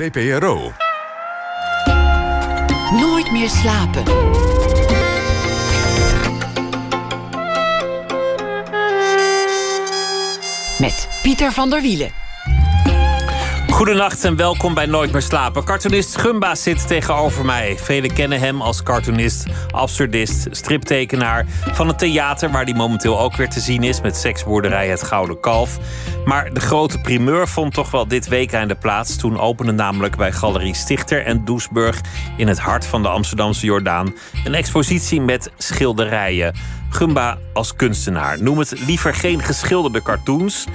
VPRO. Nooit meer slapen. Met Pieter van der Wielen. Goedenacht en welkom bij Nooit meer slapen. Cartoonist Gumba zit tegenover mij. Velen kennen hem als cartoonist, absurdist, striptekenaar... van het theater waar hij momenteel ook weer te zien is... met seksboerderij Het Gouden Kalf. Maar de grote primeur vond toch wel dit weekende plaats. Toen opende namelijk bij Galerie Stichter en Doesburg... in het hart van de Amsterdamse Jordaan... een expositie met schilderijen. Gumba als kunstenaar. Noem het liever geen geschilderde cartoons...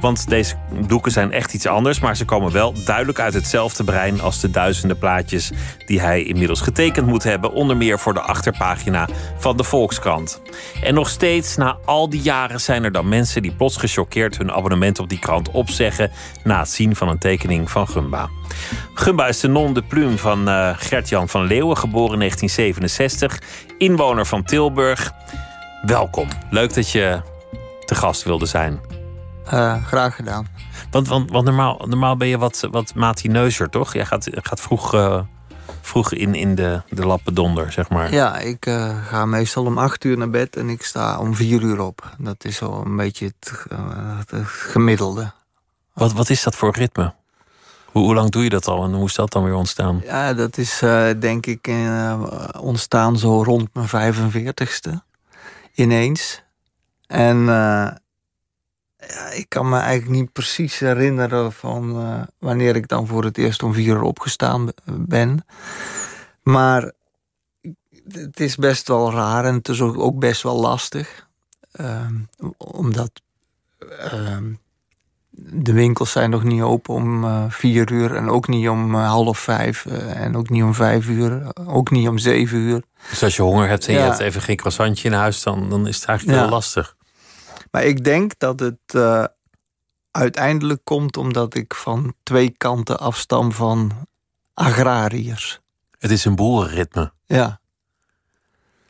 Want deze doeken zijn echt iets anders, maar ze komen wel duidelijk uit hetzelfde brein als de duizenden plaatjes die hij inmiddels getekend moet hebben, onder meer voor de achterpagina van de Volkskrant. En nog steeds, na al die jaren, zijn er dan mensen die plots gechoqueerd hun abonnement op die krant opzeggen na het zien van een tekening van Gumba. Gumba is de non de plume van uh, Gert-Jan van Leeuwen, geboren in 1967, inwoner van Tilburg. Welkom, leuk dat je te gast wilde zijn. Eh, graag gedaan. Want, want, want normaal, normaal ben je wat, wat matineuzer, toch? Jij gaat, gaat vroeg, eh, vroeg in, in de, de lappen donder, zeg maar. Ja, ik eh, ga meestal om acht uur naar bed en ik sta om vier uur op. Dat is al een beetje het, gemiddelde. Wat, wat is dat voor ritme? Hoe, hoe, lang doe je dat al en hoe is dat dan weer ontstaan? Ja, dat is denk ik ontstaan zo rond mijn 45ste. Ineens. En ik kan me eigenlijk niet precies herinneren van eh, wanneer ik dan voor het eerst om vier uur opgestaan eh, ben. Maar het is best wel raar en het is ook, best wel lastig. Ehm, omdat ehm, de winkels zijn nog niet open om eh, vier uur en ook niet om half vijf en ook niet om vijf uur, ook niet om zeven uur. Dus als je honger hebt en je hebt even geen croissantje in huis, dan, dan is het eigenlijk heel lastig. Maar ik denk dat het eh, uiteindelijk komt omdat ik van twee kanten afstam van agrariërs. Het is een boerenritme. Ja.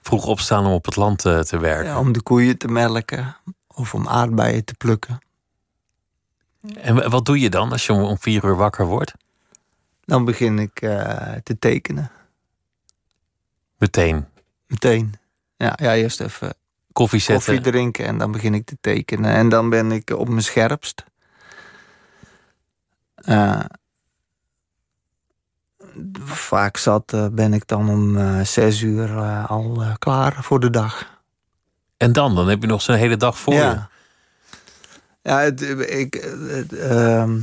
Vroeg opstaan om op het land eh, te, werken. om de koeien te melken of om aardbeien te plukken. En wat doe je dan als je om vier uur wakker wordt? Dan begin ik eh, te tekenen. Meteen? Meteen. Ja, ja, eerst even koffie zetten. Koffie drinken en dan begin ik te tekenen. En dan ben ik op mijn scherpst. Eh, vaak zat eh, ben ik dan om uh, zes uur al klaar voor de dag. En dan? Dan heb je nog zo'n hele dag voor je. Ja, het, ehm,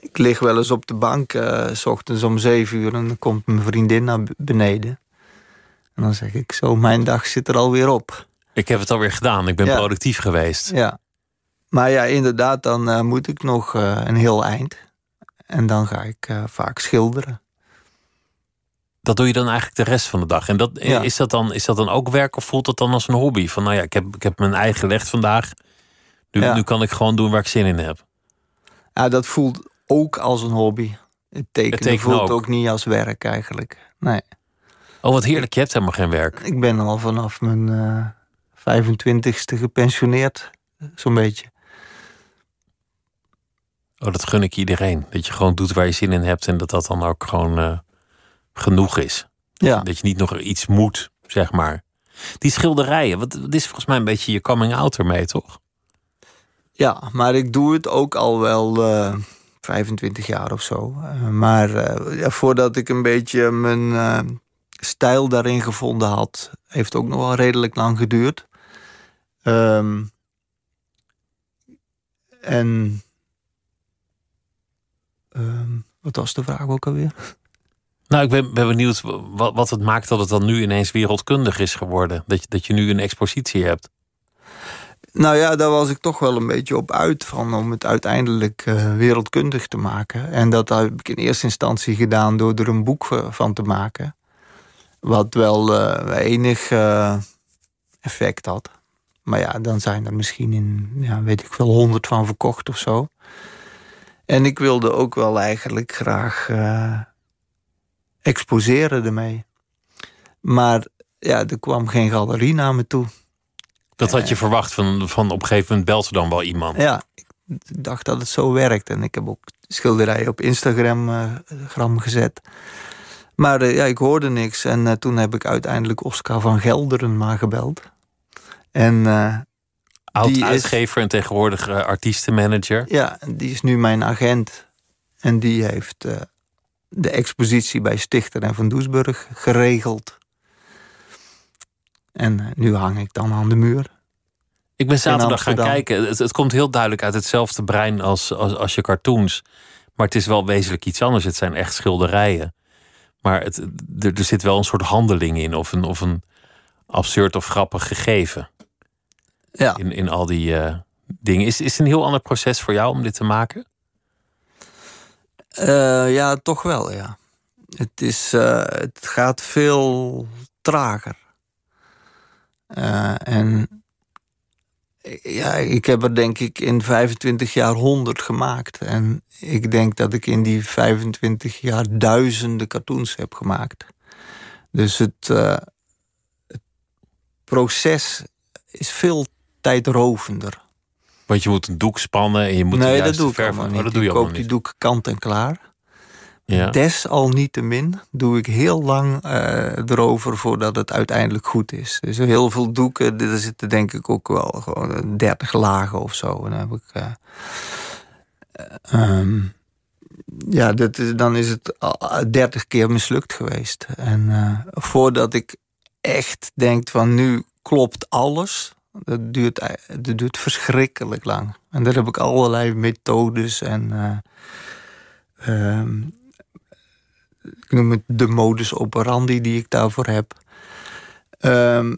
ik, lig wel eens op de bank s ochtends om zeven uur... en dan komt mijn vriendin naar beneden. En dan zeg ik zo, mijn dag zit er alweer op. Ik heb het alweer gedaan, ik ben productief geweest. Ja. Maar ja, inderdaad, dan eh, moet ik nog eh, een heel eind. En dan ga ik eh, vaak schilderen. Dat doe je dan eigenlijk de rest van de dag. En dat, is, dat dan, is dat dan ook werk of voelt dat dan als een hobby? Van nou ja, ik heb, ik heb mijn eigen leg vandaag. Nu, nu kan ik gewoon doen waar ik zin in heb. Ja, dat voelt ook als een hobby. Het tekenen, het voelt ook niet als werk eigenlijk. Nee. Oh, wat heerlijk, je hebt helemaal geen werk. Ik ben al vanaf mijn uh, eh, 25ste gepensioneerd, zo'n beetje. Oh, dat gun ik iedereen. Dat je gewoon doet waar je zin in hebt en dat dat dan ook gewoon eh, genoeg is. Ja. Dat je niet nog iets moet, zeg maar. Die schilderijen, wat, is volgens mij een beetje je coming-out ermee, toch? Ja, maar ik doe het ook al wel uh, eh, 25 jaar of zo. maar voordat ik een beetje mijn stijl daarin gevonden had, heeft ook nog wel redelijk lang geduurd. Ehm, en ehm, wat was de vraag ook alweer? Nou, ik ben, ben benieuwd wat, wat, het maakt dat het dan nu ineens wereldkundig is geworden. Dat je, dat je nu een expositie hebt. Nou ja, daar was ik toch wel een beetje op uit van om het uiteindelijk eh, wereldkundig te maken. En dat heb ik in eerste instantie gedaan door er een boek van te maken. Wat wel eh, enig eh, effect had. Maar ja, dan zijn er misschien in, ja, weet ik wel, honderd van verkocht of zo. En ik wilde ook wel eigenlijk graag eh, exposeren ermee. Maar ja, er kwam geen galerie naar me toe. Dat had je verwacht, van, van op een gegeven moment belt er dan wel iemand. Ja, ik dacht dat het zo werkt. En ik heb ook schilderijen op Instagram gram gezet. Maar eh, ja, ik hoorde niks. En eh, toen heb ik uiteindelijk Oscar van Gelderen maar gebeld. En, eh, Oud-uitgever en tegenwoordig artiestenmanager. Ja, die is nu mijn agent. En die heeft de expositie bij Stichter en Van Doesburg geregeld. En nu hang ik dan aan de muur. Ik ben zaterdag gaan kijken. Het, het, komt heel duidelijk uit hetzelfde brein als, als, als je cartoons. Maar het is wel wezenlijk iets anders. Het zijn echt schilderijen. Maar het, er, zit wel een soort handeling in, of een, of een absurd of grappig gegeven. Ja. In, in al die eh, dingen. Is, is het een heel ander proces voor jou om dit te maken? Eh, ja, toch wel, ja. Het, is, eh, het gaat veel trager. en ja, ik heb er denk ik in 25 jaar 100 gemaakt. En ik denk dat ik in die 25 jaar duizenden cartoons heb gemaakt. Dus het, eh, het proces is veel tijdrovender. Want je moet een doek spannen en je moet nee, dat doe ik oh, dat doe je ik koop die doek kant en klaar. Ja. Desalniettemin doe ik heel lang eh, erover voordat het uiteindelijk goed is. Dus heel veel doeken, er zitten denk ik ook wel gewoon 30 eh, lagen of zo. En dan heb ik. Eh, ehm, ja, dat dan is het 30 keer mislukt geweest. En voordat ik echt denk van nu klopt alles, dat duurt, dat duurt verschrikkelijk lang. En daar heb ik allerlei methodes en. Ehm, ik noem het de modus operandi die ik daarvoor heb. Ehm,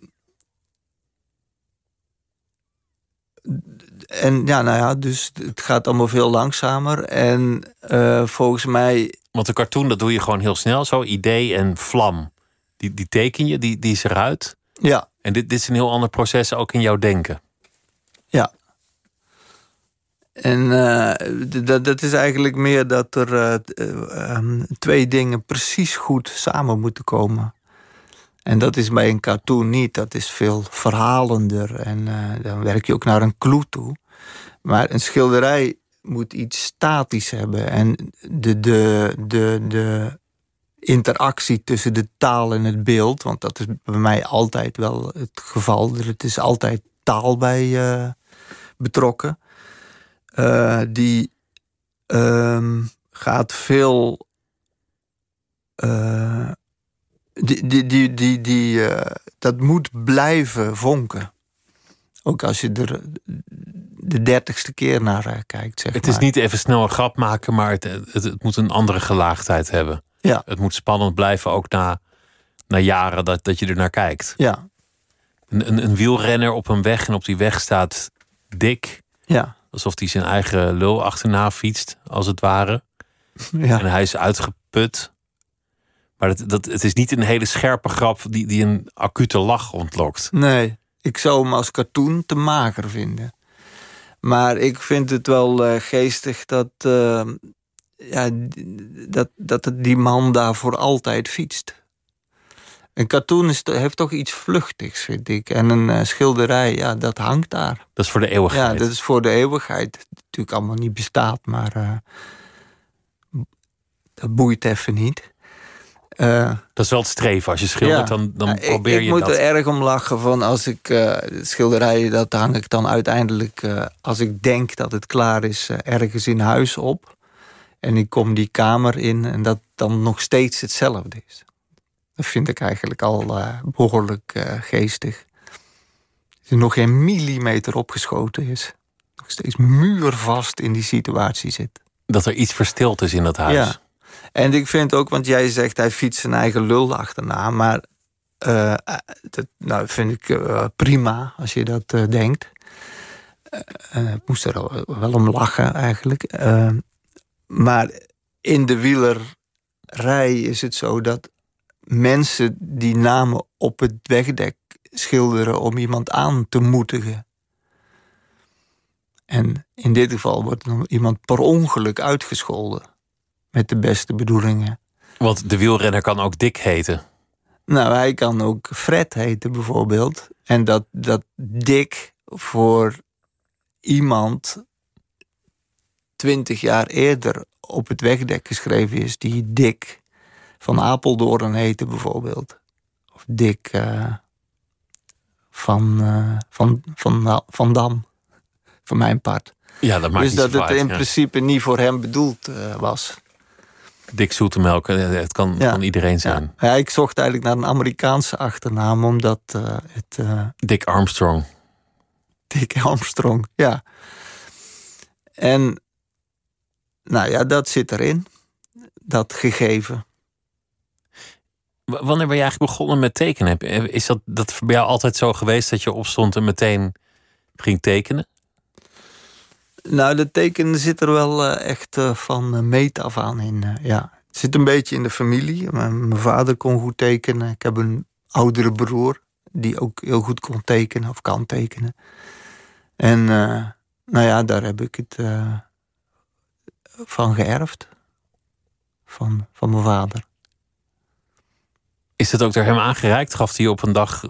en ja, nou ja, dus het gaat allemaal veel langzamer. En eh, volgens mij. Want een cartoon, dat doe je gewoon heel snel. Zo, idee en vlam. Die, die teken je, die, die is eruit. Ja. En dit, dit is een heel ander proces ook in jouw denken. Ja. En eh, dat, is eigenlijk meer dat er eh, eh, ehm, twee dingen precies goed samen moeten komen. En dat is bij een cartoon niet. Dat is veel verhalender. En dan werk je ook naar een clue toe. Maar een schilderij moet iets statisch hebben. En de, de, de, de interactie tussen de taal en het beeld. Want dat is bij mij altijd wel het geval. Het is altijd taal bij betrokken. Eh, die ehm, gaat veel. Eh, die, die, die, die, die, eh, dat moet blijven vonken. Ook als je er de dertigste keer naar kijkt. Zeg het is niet even snel een grap maken, maar het, het, moet een andere gelaagdheid hebben. Ja. Het moet spannend blijven, ook na, na jaren dat, dat je er naar kijkt. Ja. Een, een, een wielrenner op een weg en op die weg staat dik. Ja. Alsof hij zijn eigen lul achterna fietst, als het ware. Ja. En hij is uitgeput. Maar dat, dat, het is niet een hele scherpe grap die, die een acute lach ontlokt. Nee, ik zou hem als cartoon te mager vinden. Maar ik vind het wel eh, geestig dat, eh, ja, dat, dat die man daar voor altijd fietst. Een katoen is, heeft toch iets vluchtigs, vind ik. En een eh, schilderij, ja, dat hangt daar. Dat is voor de eeuwigheid. Ja, dat is voor de eeuwigheid. Die natuurlijk allemaal niet bestaat, maar eh, dat boeit even niet. Eh, dat is wel het streven. Als je schildert, dan, dan probeer ik, je dat. Ik moet er erg om lachen van als ik uh, schilderijen, dat hang ik dan uiteindelijk, als ik denk dat het klaar is, ergens in huis op. En ik kom die kamer in en dat dan nog steeds hetzelfde is. Dat vind ik eigenlijk al eh, behoorlijk eh, geestig. Dat er nog geen millimeter opgeschoten is. Nog steeds muurvast in die situatie zit. Dat er iets verstild is in dat huis. Ja. En ik vind ook, want jij zegt hij fietst zijn eigen lul achterna. Maar eh, dat nou, vind ik prima als je dat denkt. ik moest er wel om lachen eigenlijk. maar in de wielerrij is het zo dat mensen die namen op het wegdek schilderen om iemand aan te moedigen. En in dit geval wordt iemand per ongeluk uitgescholden. Met de beste bedoelingen. Want de wielrenner kan ook Dick heten. Nou, hij kan ook Fred heten bijvoorbeeld. En dat, dat Dick voor iemand twintig jaar eerder op het wegdek geschreven is die Dick van Apeldoorn heette bijvoorbeeld. Of Dick eh, eh, van, van, van, van Dam, van mijn part. Ja, dat maakt dus dat het in principe niet voor hem bedoeld eh, was. Dick Zoetemelk, het kan, kan iedereen zijn. Ja. ja. ik zocht eigenlijk naar een Amerikaanse achternaam, omdat het... Dick Armstrong. Dick Armstrong, ja. En nou ja, dat zit erin, dat gegeven. Wanneer ben je eigenlijk begonnen met tekenen? Is dat, dat voor jou altijd zo geweest dat je opstond en meteen ging tekenen? Nou, de tekenen zit er wel eh, echt eh, van eh, meet af aan in. Ja. Het zit een beetje in de familie. Mijn, vader kon goed tekenen. Ik heb een oudere broer die ook heel goed kon tekenen of kan tekenen. En nou ja, daar heb ik het van geërfd. Van, van mijn vader. Is het ook door hem aangereikt? Gaf hij op een dag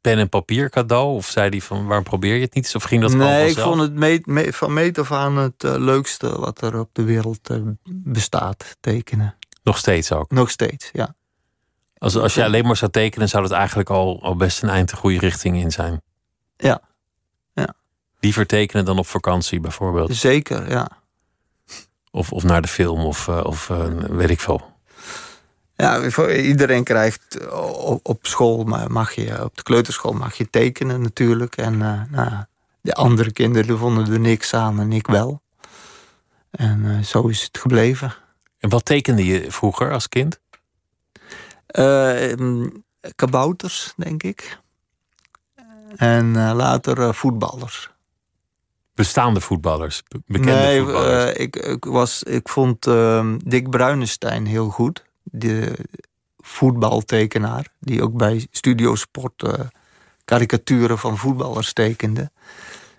pen en papier cadeau? Of zei hij van waarom probeer je het niet? Of ging dat nee, ik vond het meet, van meet af aan het eh, leukste wat er op de wereld eh, bestaat, tekenen. Nog steeds ook? Nog steeds, ja. Als, als je alleen maar zou tekenen, zou dat eigenlijk al, al best een eind de goede richting in zijn. Ja. ja. Liever tekenen dan op vakantie bijvoorbeeld. Zeker, ja. Of, of naar de film of, eh, of weet ik veel. Ja, iedereen krijgt eh, op, school, mag je, op de kleuterschool mag je tekenen natuurlijk. En eh, nou, de andere kinderen vonden er niks aan en ik wel. En eh, zo is het gebleven. En wat tekende je vroeger als kind? Uh, kabouters, denk ik. En later voetballers. Bestaande voetballers? Bekende nee, voetballers? ik, ik, was, ik vond ehm, Dick Bruinestein heel goed de voetbaltekenaar, die ook bij Studio Sport eh, karikaturen van voetballers tekende.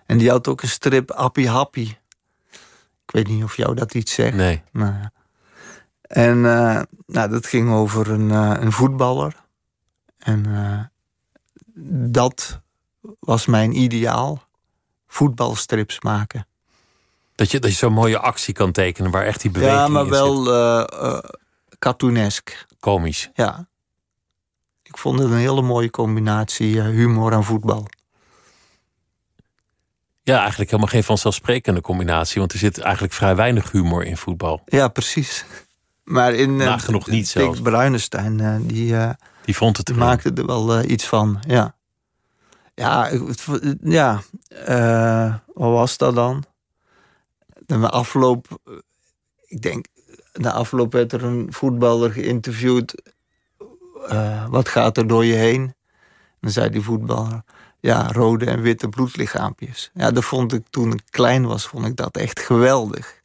En die had ook een strip Appie Happy. Ik weet niet of jou dat iets zegt. Nee. En eh, nou, dat ging over een, eh, een voetballer. En dat was mijn ideaal: voetbalstrips maken. Dat je, dat je zo'n mooie actie kan tekenen waar echt die beweging in Ja, maar wel cartoonesk. Komisch. Ja. Ik vond het een hele mooie combinatie eh, humor en voetbal. Ja, eigenlijk helemaal geen vanzelfsprekende combinatie, want er zit eigenlijk vrij weinig humor in voetbal. Ja, precies. Maar in eh, Nagenoeg niet zo. Dick Bruinestein, eh, die, die vond het maakte er wel iets van. Ja, ja, ja wat was dat dan? De afloop, ik denk, na afloop werd er een voetballer geïnterviewd. Eh, wat gaat er door je heen? Dan zei die voetballer, ja, rode en witte bloedlichaampjes. Ja, dat vond ik toen ik klein was, vond ik dat echt geweldig.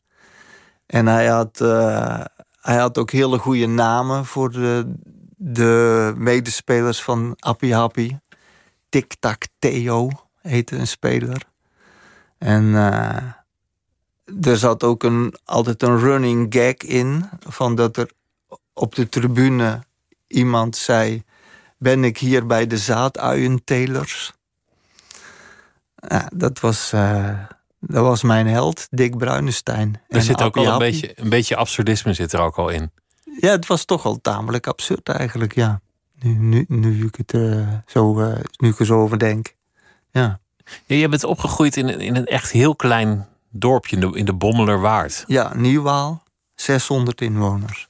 En hij had, eh, hij had ook hele goede namen voor de, de medespelers van Appie Happy. Tic Tac Theo heette een speler. En... Eh, er zat ook een, altijd een running gag in. Van dat er op de tribune iemand zei: Ben ik hier bij de zaaduientelers? ja dat was. Eh, dat was mijn held, Dick Bruinestein. Er zit ook al een beetje, een beetje absurdisme zit er ook al in. Ja, het was toch al tamelijk absurd eigenlijk, ja. Nu, nu, nu ik het eh, zo, eh, nu ik er zo over denk. Ja. Jij bent opgegroeid in, in een echt heel klein dorpje in de, in Bommelerwaard. Ja, Nieuwaal, 600 inwoners.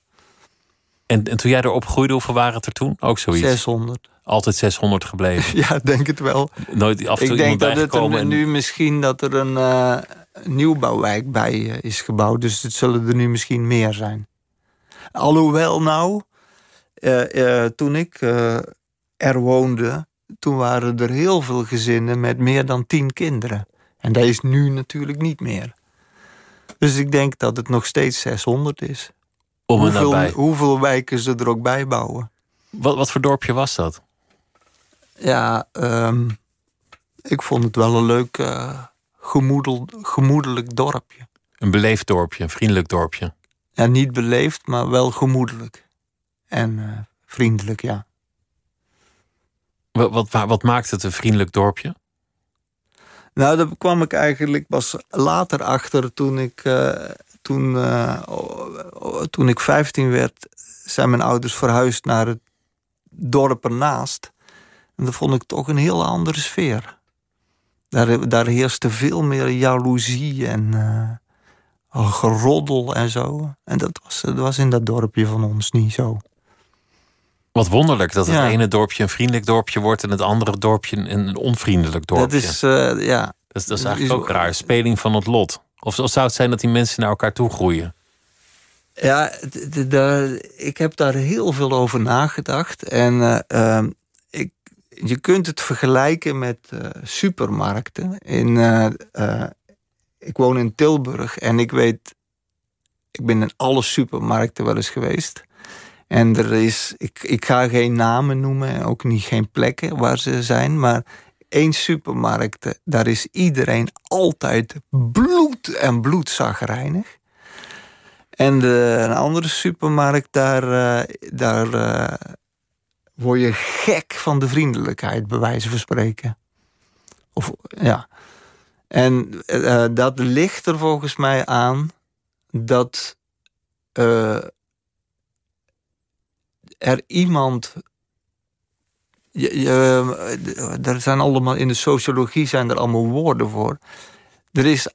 En, toen jij erop groeide, hoeveel waren het er toen? Ook zoiets? 600. Altijd 600 gebleven? ja, denk het wel. Nooit af en toe Ik denk dat het nu misschien dat er een uh, nieuwbouwwijk bij eh, is gebouwd. Dus het zullen er nu misschien meer zijn. Alhoewel nou, eh, toen ik er woonde, toen waren er heel veel gezinnen met meer dan tien kinderen. En dat is nu natuurlijk niet meer. Dus ik denk dat het nog steeds 600 is. Om hoeveel, hoeveel wijken ze er ook bij bouwen. Wat, wat voor dorpje was dat? Ja, ehm, ik vond het wel een leuk eh, gemoedelijk dorpje. Een beleefd dorpje, een vriendelijk dorpje. Ja, niet beleefd, maar wel gemoedelijk. En eh, vriendelijk, ja. Wat, wat, wat maakt het een vriendelijk dorpje? Nou, daar kwam ik eigenlijk pas later achter toen ik, uh, toen, eh, toen ik 15 werd. Zijn mijn ouders verhuisd naar het dorp ernaast. En dat vond ik toch een heel andere sfeer. Daar, daar heerste veel meer jaloezie en uh, geroddel en zo. En dat was, dat was in dat dorpje van ons niet zo. Wat wonderlijk dat het ene dorpje een vriendelijk dorpje wordt en het andere dorpje een onvriendelijk dorpje. Eh, dat is, ja. Dat, dat is eigenlijk ook raar. Speling van het lot. Of, zou het zijn dat die mensen naar elkaar toe groeien? Ja, ik heb daar heel veel over nagedacht. En eh, ehm, ik, je kunt het vergelijken met eh, supermarkten. In, ik woon in Tilburg en ik weet, ik ben in alle supermarkten wel eens geweest. En er is, ik, ik ga geen namen noemen, ook niet geen plekken waar ze zijn, maar één supermarkt, eh, daar is iedereen altijd bloed en bloedzagrijnig. En de, een andere supermarkt, daar, eh, daar eh, word je gek van de vriendelijkheid, bij wijze van spreken. Of, ja. En dat ligt er volgens mij aan dat er iemand. Je, er zijn allemaal in de sociologie zijn er allemaal woorden voor. Er is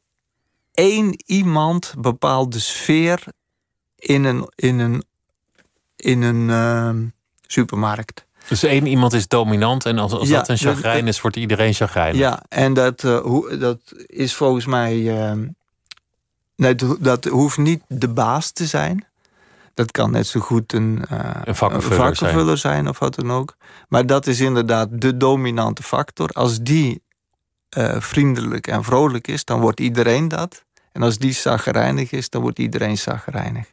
één iemand bepaalde sfeer in een, in een, in een ehm, supermarkt. Dus één iemand is dominant en als, als dat een chagrijn is, wordt iedereen chagrijn. Ja, en dat, eh, hoe, dat is volgens mij. Uh, nee, dat hoeft niet de baas te zijn. Dat kan net zo goed een, uh, een zijn. of wat dan ook. Maar dat is inderdaad de dominante factor. Als die eh, vriendelijk en vrolijk is, dan wordt iedereen dat. En als die zagrijnig is, dan wordt iedereen zagrijnig.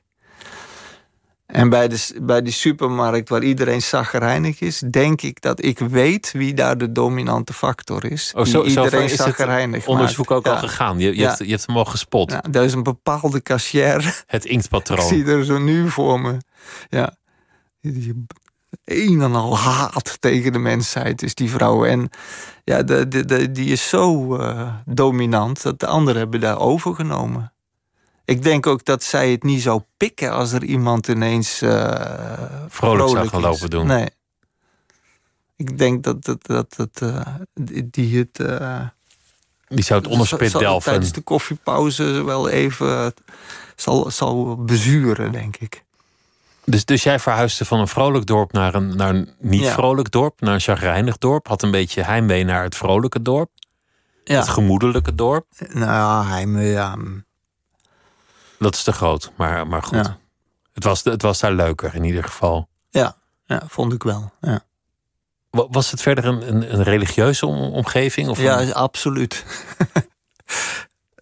En bij, de, bij die supermarkt waar iedereen zaggerijnig is, denk ik dat ik weet wie daar de dominante factor is. Oh, zo, iedereen zo is onderzoek ook al gegaan. Je, je, hebt, je, hebt, hem al gespot. Ja, is een bepaalde cashier. Het inktpatroon. ik zie er zo nu voor me. Ja. Een en al haat tegen de mensheid is die vrouw. En ja, de, de, die is zo eh, dominant dat de anderen hebben daar overgenomen. Ik denk ook dat zij het niet zou pikken als er iemand ineens eh, vrolijk, zou gaan lopen doen. Nee. Ik denk dat, dat, dat, dat eh, die het. Uh, die zou het onderspit delven. Tijdens de koffiepauze wel even zal, zal bezuren, denk ik. Dus, dus jij verhuisde van een vrolijk dorp naar een, naar een niet vrolijk dorp, naar een chagrijnig dorp. Had een beetje heimwee naar het vrolijke dorp. Het gemoedelijke dorp. Nou, heimwee, ja. Mm. Dat is te groot, maar, maar goed. Ja. Het, was, het was daar leuker in ieder geval. Ja, ja vond ik wel. Ja. Was het verder een, een, een religieuze omgeving? Of ja, absoluut.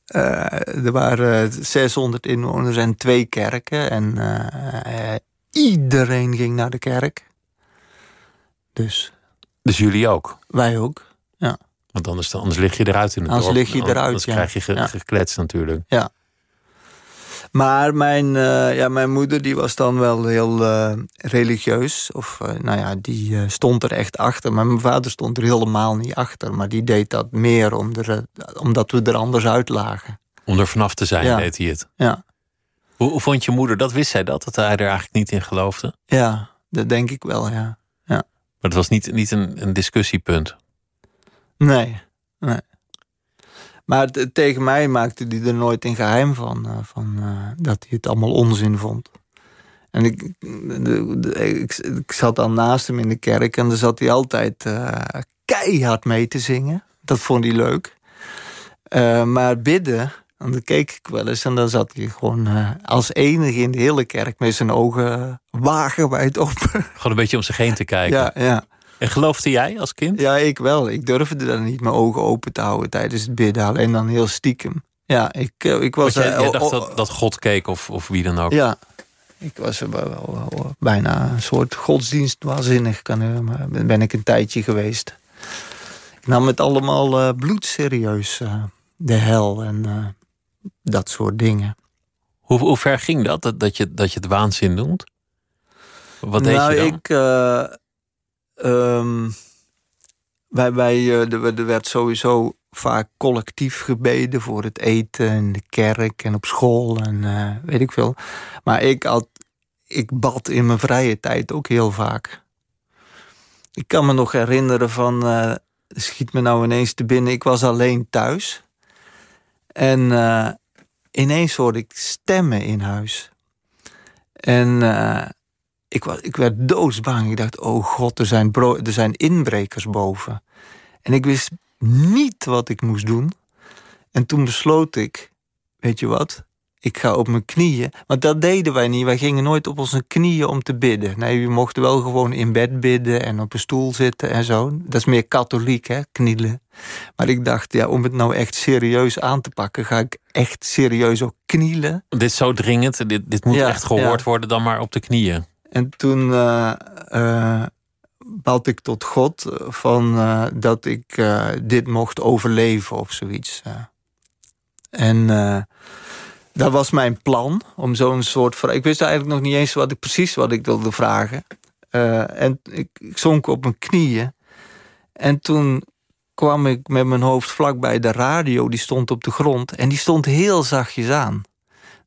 Eh, er waren 600 eh, inwoners en twee kerken. En eh, iedereen ging naar de kerk. Dus. Dus jullie ook? Wij ook, ja. Want anders, anders lig je eruit in het anders dorp. Anders lig je eruit, Anders ja. krijg je ge, gekletst natuurlijk. Ja. Maar mijn, eh, ja, mijn moeder die was dan wel heel eh, religieus. Of eh, nou ja, die stond er echt achter. Maar mijn vader stond er helemaal niet achter. Maar die deed dat meer om omdat we er anders uit lagen. Om er vanaf te zijn, deed hij het. Ja. Hoe, hoe, vond je moeder dat? Wist zij dat? Dat hij er eigenlijk niet in geloofde? Ja, dat denk ik wel, ja. ja. Maar het was niet, niet een, een discussiepunt? Nee, nee. Maar tegen mij maakte hij er nooit in geheim van, eh, van eh, dat hij het allemaal onzin vond. En ik, ik, ik, zat dan naast hem in de kerk en dan zat hij altijd eh, keihard mee te zingen. Dat vond hij leuk. maar bidden, en dan keek ik wel eens en dan zat hij gewoon als enige in de hele kerk met zijn ogen wagenwijd open. Gewoon een beetje om zich heen te kijken. Ja, ja. En geloofde jij als kind? Ja, ik wel. Ik durfde dan niet mijn ogen open te houden tijdens het bidden. Alleen dan heel stiekem. Ja, ik, eh, ik was... Jij, jij, dacht dat, dat God keek of, of wie dan ook? Ja, ik was bijna een soort godsdienstwaanzinnig. Ben ik een tijdje geweest. Ik nam het allemaal eh, bloed serieus eh, de hel en dat soort dingen. Hoe, hoe ver ging dat, dat, dat, je, dat je het waanzin noemt? Wat deed nou, je dan? Ik, Ehm, wij, eh, er werd sowieso vaak collectief gebeden voor het eten en de kerk en op school en eh, weet ik veel. Maar ik, had, ik bad in mijn vrije tijd ook heel vaak. Ik kan me nog herinneren van, eh, schiet me nou ineens te binnen, ik was alleen thuis. En ineens hoorde ik stemmen in huis. En ik, was, ik werd doodsbang. Ik dacht, oh god, er zijn, bro, er zijn inbrekers boven. En ik wist niet wat ik moest doen. En toen besloot ik, weet je wat, ik ga op mijn knieën. Want dat deden wij niet. Wij gingen nooit op onze knieën om te bidden. Nee, we mochten wel gewoon in bed bidden en op een stoel zitten en zo. Dat is meer katholiek, hè, knielen. Maar ik dacht, ja, om het nou echt serieus aan te pakken, ga ik echt serieus ook knielen. Dit is zo dringend, dit, dit moet echt gehoord worden dan maar op de knieën. En toen eh, eh, bad ik tot God eh, van dat ik dit mocht overleven of zoiets. En dat was mijn plan om zo'n soort vraag. Ik wist eigenlijk nog niet eens wat ik precies wat ik wilde vragen. en ik, ik, zonk op mijn knieën. En toen kwam ik met mijn hoofd vlak bij de radio, die stond op de grond. En die stond heel zachtjes aan.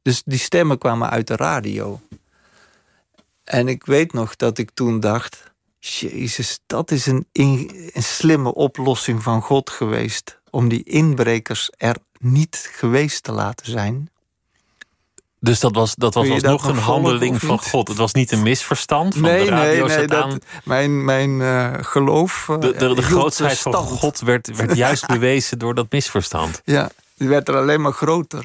Dus die stemmen kwamen uit de radio. En ik weet nog dat ik toen dacht: Jezus, dat is een, een slimme oplossing van God geweest. Om die inbrekers er niet geweest te laten zijn. Dus dat was, dat was alsnog een handeling van God. Het was niet een misverstand van nee, de radio nee, nee, dat, mijn, mijn eh, geloof... Eh, de de, de grootheid van God werd, werd juist bewezen door dat misverstand. Ja, die werd er alleen maar groter.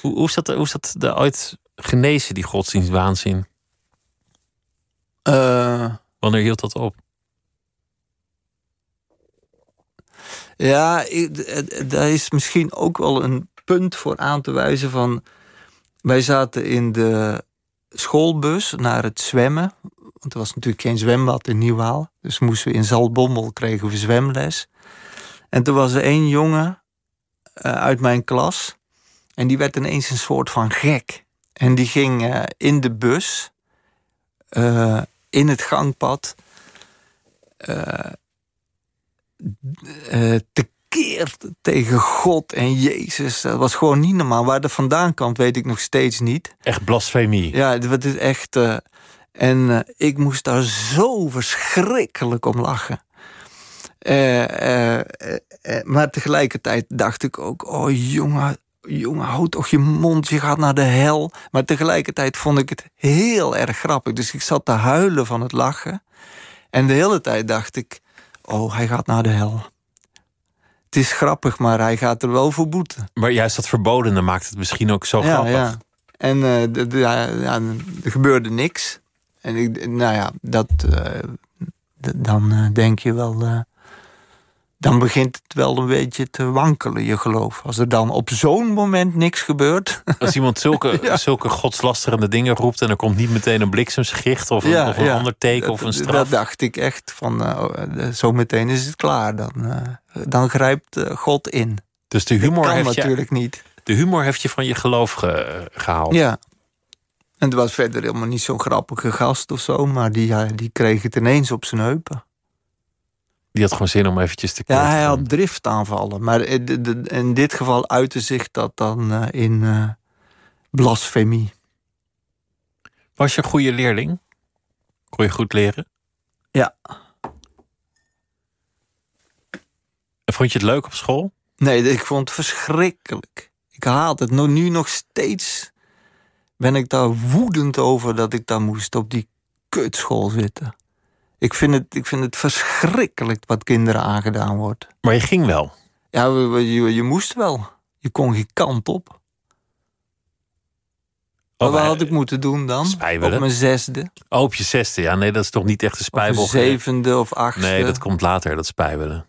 Hoe, hoe, is, dat, hoe is de ooit genezen, die godsdienstwaanzin? Eh, Wanneer hield dat op? Ja, daar is misschien ook wel een punt voor aan te wijzen van... Wij zaten in de schoolbus naar het zwemmen. Want er was natuurlijk geen zwembad in Nieuwaal. Dus moesten we in Zalbommel kregen we zwemles. En toen was er één jongen eh, uit mijn klas. En die werd ineens een soort van gek. En die ging eh, in de bus in het gangpad eh, eh, te keer tegen God en Jezus. Dat was gewoon niet normaal. Waar dat vandaan kwam, weet ik nog steeds niet. Echt blasfemie. Ja, dat is echt. Eh, en ik moest daar zo verschrikkelijk om lachen. maar tegelijkertijd dacht ik ook: oh jongen, jongen, houd toch je mond, je gaat naar de hel. Maar tegelijkertijd vond ik het heel erg grappig. Dus ik zat te huilen van het lachen. En de hele tijd dacht ik, oh, hij gaat naar de hel. Het is grappig, maar hij gaat er wel voor boeten. Maar juist dat verbodene maakt het misschien ook zo grappig. Ja. En eh, ja, er gebeurde niks. En ik, nou ja, dat, eh, dan eh, denk je wel dan begint het wel een beetje te wankelen, je geloof. Als er dan op zo'n moment niks gebeurt. Als iemand zulke, zulke godslasterende dingen roept en er komt niet meteen een bliksemschicht of een, ja, of een teken of een straf. Dat dacht ik echt van, uh, zo meteen is het klaar. Dan, eh, dan grijpt God in. Dus de humor kan heeft natuurlijk je, niet. De humor heeft je van je geloof gehaald. Ja. En het was verder helemaal niet zo'n grappige gast of zo, maar die, die kreeg het ineens op zijn heupen. Die had gewoon zin om eventjes te kijken. Ja, hij had driftaanvallen. Maar in dit geval uitte zich dat dan eh, in eh, blasfemie. Was je een goede leerling? Kon je goed leren? Ja. En vond je het leuk op school? Nee, ik vond het verschrikkelijk. Ik haat het. Nu nog steeds ben ik daar woedend over dat ik daar moest op die kutschool zitten. Ik vind, het, ik vind het verschrikkelijk wat kinderen aangedaan wordt. Maar je ging wel? Ja, je, je moest wel. Je kon geen kant op. Oh, wat had ik eh, moeten doen dan? Spijbelen. Op mijn zesde. Oh, op je zesde, ja. Nee, dat is toch niet echt een spijbel. Of zevende of achtste. Nee, dat komt later, dat spijbelen.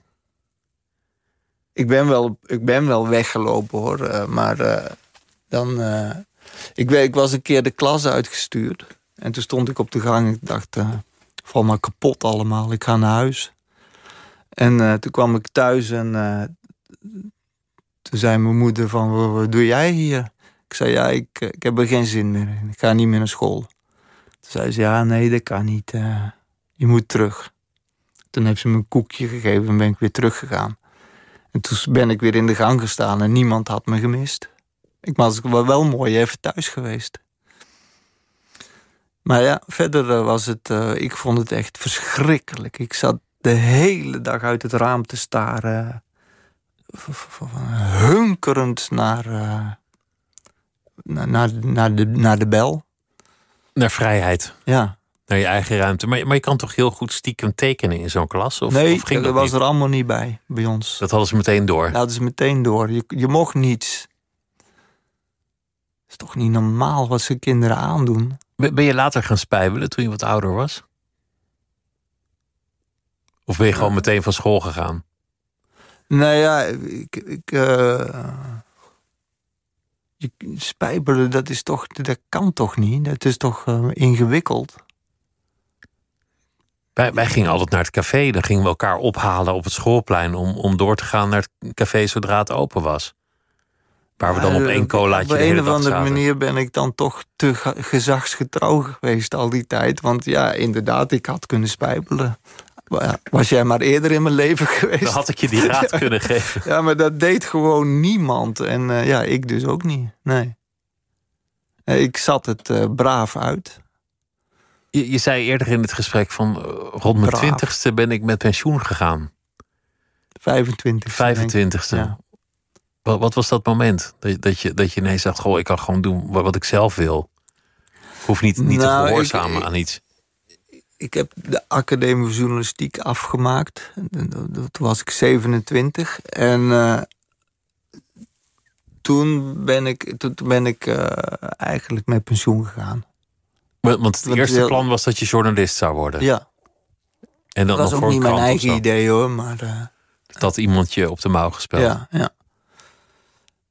Ik ben wel, ik ben wel weggelopen hoor. Eh, maar eh, dan. Uh, ik, ik was een keer de klas uitgestuurd. En toen stond ik op de gang. Ik dacht. Ik val maar kapot allemaal. Ik ga naar huis. En eh, toen kwam ik thuis en eh, toen zei mijn moeder van, wat, doe jij hier? Ik zei, ja, ik, eh, ik heb er geen zin meer in. Ik ga niet meer naar school. Toen zei ze, ja, nee, dat kan niet. je moet terug. Toen heeft ze me een koekje gegeven en ben ik weer teruggegaan. En toen ben ik weer in de gang gestaan en niemand had me gemist. Ik was wel mooi even thuis geweest. Maar ja, verder eh, was het. Eh, ik vond het echt verschrikkelijk. Ik zat de hele dag uit het raam te staren. Eh, hunkerend naar, naar, naar, naar, de, naar de bel. Naar vrijheid. Ja. Naar je eigen ruimte. Maar, maar je kan toch heel goed stiekem tekenen in zo'n klas? Of, nee, ging dat, was er allemaal niet bij, bij ons. Dat hadden ze meteen door? Dat hadden ze meteen door. Je, je mocht niets. Het is toch niet normaal wat ze kinderen aandoen? Ben je later gaan spijbelen toen je wat ouder was? Of ben je gewoon meteen van school gegaan? Nou ja, ik. ik eh, spijbelen, dat is toch. Dat kan toch niet? Dat is toch eh, ingewikkeld? Wij, gingen altijd naar het café. Dan gingen we elkaar ophalen op het schoolplein om, om door te gaan naar het café zodra het open was. Waar we dan op eh, één colaatje Op een of andere manier ben ik dan toch te gezagsgetrouw geweest al die tijd. Want ja, inderdaad, ik had kunnen spijbelen. Was jij maar eerder in mijn leven geweest. Dan had ik je die raad kunnen geven. Ja, maar dat deed gewoon niemand. En eh, ja, ik dus ook niet. Nee. Ik zat het uh, braaf uit. Je, je, zei eerder in het gesprek van rond mijn twintigste ben ik met pensioen gegaan. 25ste. 25ste. Ja. Wat, wat was dat moment dat, dat, je, dat je ineens dacht: Goh, ik kan gewoon doen wat, ik zelf wil? Ik hoef niet, niet te nou, gehoorzamen aan iets. Ik, heb de academie van journalistiek afgemaakt. Toen was ik 27. En eh, toen ben ik, toen ben ik eh, eigenlijk met pensioen gegaan. Want, het eerste plan was dat je journalist zou worden? Ja. En dan dat was ook niet mijn eigen idee hoor, maar... Eh, dat iemand je op de mouw gespeeld? Ja, ja.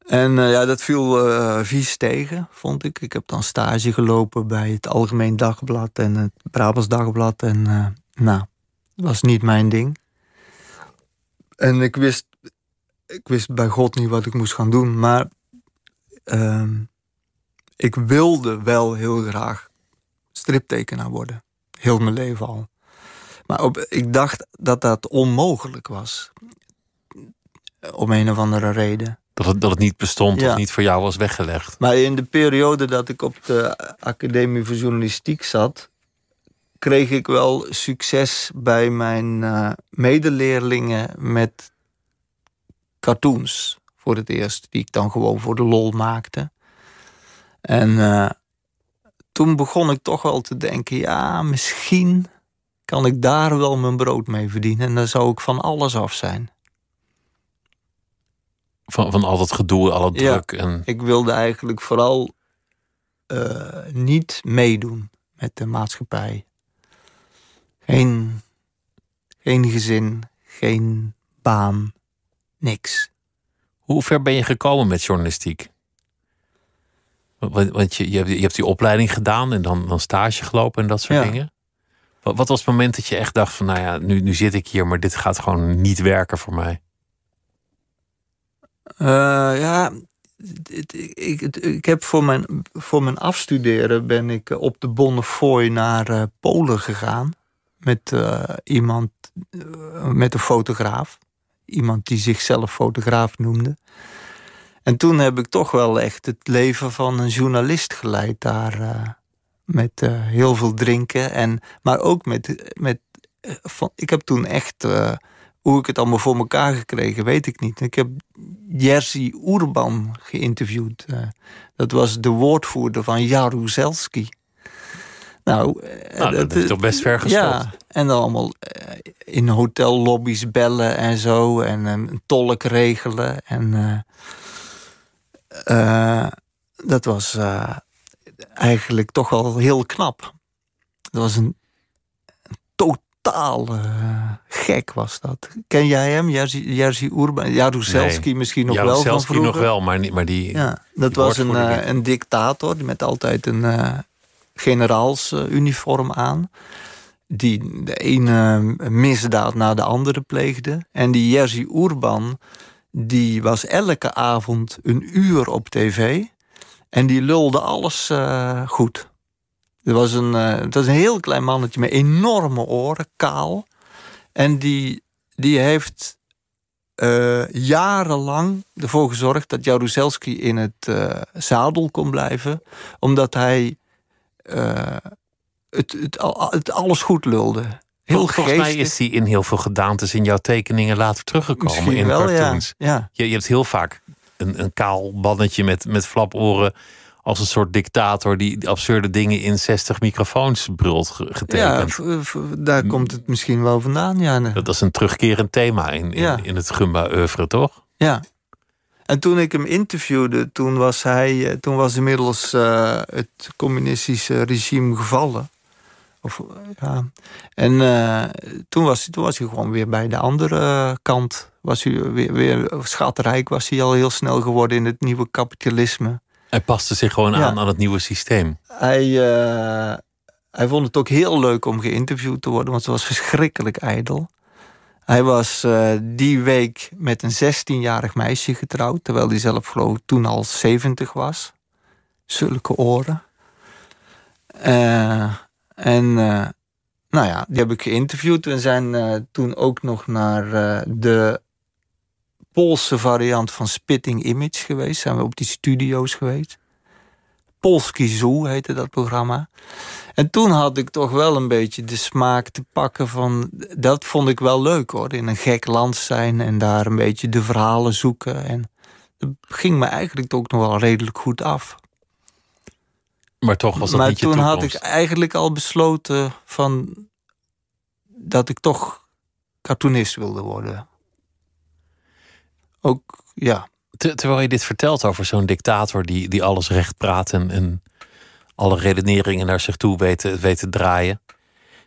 En eh, ja, dat viel eh, vies tegen, vond ik. Ik heb dan stage gelopen bij het Algemeen Dagblad en het Brabants Dagblad. En eh, nou, dat was niet mijn ding. En ik wist, ik wist bij God niet wat ik moest gaan doen. Maar ehm, ik wilde wel heel graag striptekenaar worden. Heel mijn leven al. Maar ik dacht dat dat onmogelijk was. Om een of andere reden. Dat het, dat het niet bestond of niet voor jou was weggelegd. Maar in de periode dat ik op de Academie voor Journalistiek zat, kreeg ik wel succes bij mijn eh, medeleerlingen met cartoons voor het eerst, die ik dan gewoon voor de lol maakte. En eh, toen begon ik toch wel te denken, ja, misschien kan ik daar wel mijn brood mee verdienen en dan zou ik van alles af zijn. Van, van al dat gedoe, al dat druk. en... Ik wilde eigenlijk vooral eh, niet meedoen met de maatschappij. Geen, geen gezin, geen baan, niks. Hoe ver ben je gekomen met journalistiek? Want, want je, je, hebt, je hebt die opleiding gedaan en dan, dan stage gelopen en dat soort dingen. Wat, was het moment dat je echt dacht van, nou ja, nu, nu zit ik hier, maar dit gaat gewoon niet werken voor mij? Eh, ja, ik, ik, heb voor mijn, voor mijn afstuderen ben ik eh, op de Bonnefoy naar eh, Polen gegaan. Met iemand, met een fotograaf. Iemand die zichzelf fotograaf noemde. En toen heb ik toch wel echt het leven van een journalist geleid daar. met heel veel drinken. En, maar ook met. met van, ik heb toen echt hoe ik het allemaal voor elkaar gekregen, weet ik niet. Ik heb Jerzy Urban geïnterviewd. Eh, dat was de woordvoerder van Jaruzelski. Nou, eh, nou dat, is toch best ver gespot. Ja, en dan allemaal eh, in hotellobby's bellen en zo. En een tolk regelen. En dat was eigenlijk toch wel heel knap. Dat was een totaal eh, gek was dat. Ken jij hem, Jerzy, Urban? Jaruzelski misschien nog wel van vroeger. nog wel, maar, niet, maar die... Ja, dat was een, uh, een dictator met altijd een uh, generaalsuniform aan. Die de ene misdaad na de andere pleegde. En die Jerzy Urban, die was elke avond een uur op tv... En die lulde alles goed. Er was een, eh, het was een heel klein mannetje met enorme oren, kaal. En die, die heeft eh, jarenlang ervoor gezorgd dat Jaruzelski in het eh, zadel kon blijven. Omdat hij het, het, alles goed lulde. Heel Volgens mij is die in heel veel gedaantes in jouw tekeningen later teruggekomen in cartoons. Ja, Je, je hebt heel vaak een, een kaal bannetje met, met flaporen als een soort dictator die absurde dingen in 60 microfoons brult getekend. Ja, daar komt het misschien wel vandaan, ja. Dat is een terugkerend thema in, in, in het Gumba-oeuvre, toch? Ja. En toen ik hem interviewde, toen was, hij, eh, toen was inmiddels eh, het communistische regime gevallen. Of, ja. En eh, toen, was, toen was hij gewoon weer bij de andere kant. Was hij weer, weer schatrijk was hij al heel snel geworden in het nieuwe kapitalisme. Hij paste zich gewoon aan aan het nieuwe systeem. Hij, eh, hij vond het ook heel leuk om geïnterviewd te worden, want ze was verschrikkelijk ijdel. Hij was eh, die week met een 16-jarig meisje getrouwd, terwijl hij zelf geloof toen al 70 was. Zulke oren. Eh, en nou ja, die heb ik geïnterviewd. We zijn toen ook nog naar de Poolse variant van Spitting Image geweest. Zijn we op die studio's geweest. Polski Zoo heette dat programma. En toen had ik toch wel een beetje de smaak te pakken van... Dat vond ik wel leuk hoor, in een gek land zijn en daar een beetje de verhalen zoeken. En dat ging me eigenlijk ook nog wel redelijk goed af. Maar toch was dat maar niet je toen had ik eigenlijk al besloten van... dat ik toch cartoonist wilde worden ook, ja. terwijl je dit vertelt over zo'n dictator die, die alles recht praat en, en alle redeneringen naar zich toe weet, weet te draaien.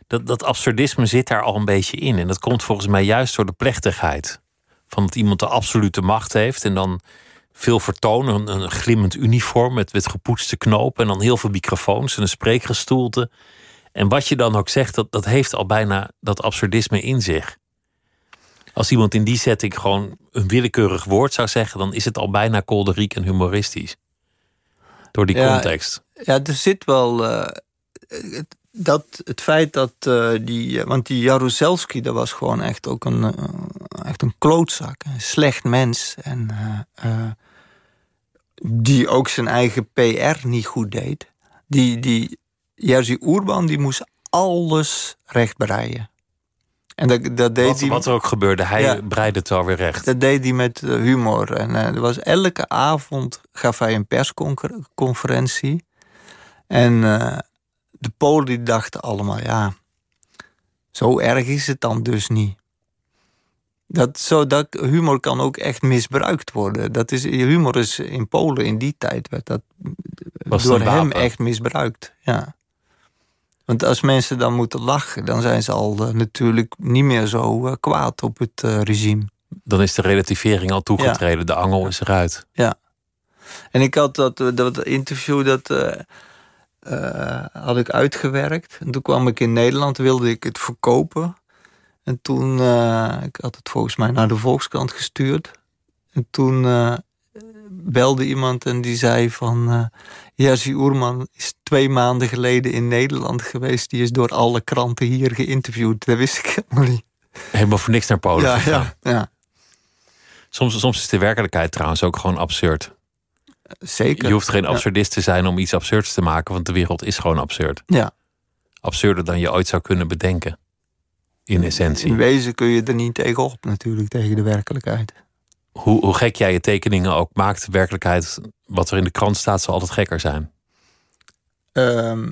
Dat, dat absurdisme zit daar al een beetje in. En dat komt volgens mij juist door de plechtigheid. Van dat iemand de absolute macht heeft en dan veel vertoon, een, een glimmend uniform met, met gepoetste knopen en dan heel veel microfoons en een spreekgestoelte. En wat je dan ook zegt, dat, dat heeft al bijna dat absurdisme in zich als iemand in die setting gewoon een willekeurig woord zou zeggen, dan is het al bijna kolderiek en humoristisch. Door die context. Ja, er zit wel. Eh, dat, het feit dat eh, die. Eh, want die Jaruzelski, dat was gewoon echt ook een. echt een klootzak. Een slecht mens. En. die ook zijn eigen PR niet goed deed. Die. die Jerzy Oerban, die moest alles rechtbreien. En dat, dat deed wat, wat er ook gebeurde, hij breide breidde het alweer recht. Dat deed hij met eh, humor. En eh, er was elke avond gaf hij een persconferentie. En eh, de Polen die dachten allemaal, ja, zo erg is het dan dus niet. Dat, zo, dat humor kan ook echt misbruikt worden. Dat is, humor is in Polen in die tijd werd dat was door hem echt misbruikt. Ja. Want als mensen dan moeten lachen, dan zijn ze al eh, natuurlijk niet meer zo eh, kwaad op het eh, regime. Dan is de relativering al toegetreden, de angel is eruit. Ja. En ik had dat, dat interview, dat had ik uitgewerkt. En toen kwam ik in Nederland, wilde ik het verkopen. En toen, ik had het volgens mij naar de Volkskrant gestuurd. En toen belde iemand en die zei van... Uh, eh, Jerzy Oerman is twee maanden geleden in Nederland geweest. Die is door alle kranten hier geïnterviewd. Dat wist ik helemaal niet. Helemaal voor niks naar Polen ja, Ja, ja. Soms, soms is de werkelijkheid trouwens ook gewoon absurd. Zeker. Je hoeft geen absurdist te zijn om iets absurds te maken, want de wereld is gewoon absurd. Ja. Absurder dan je ooit zou kunnen bedenken. In essentie. In wezen kun je er niet tegen op, natuurlijk, tegen de werkelijkheid hoe, hoe gek jij je tekeningen ook maakt, de werkelijkheid, wat er in de krant staat, zal altijd gekker zijn. Ehm,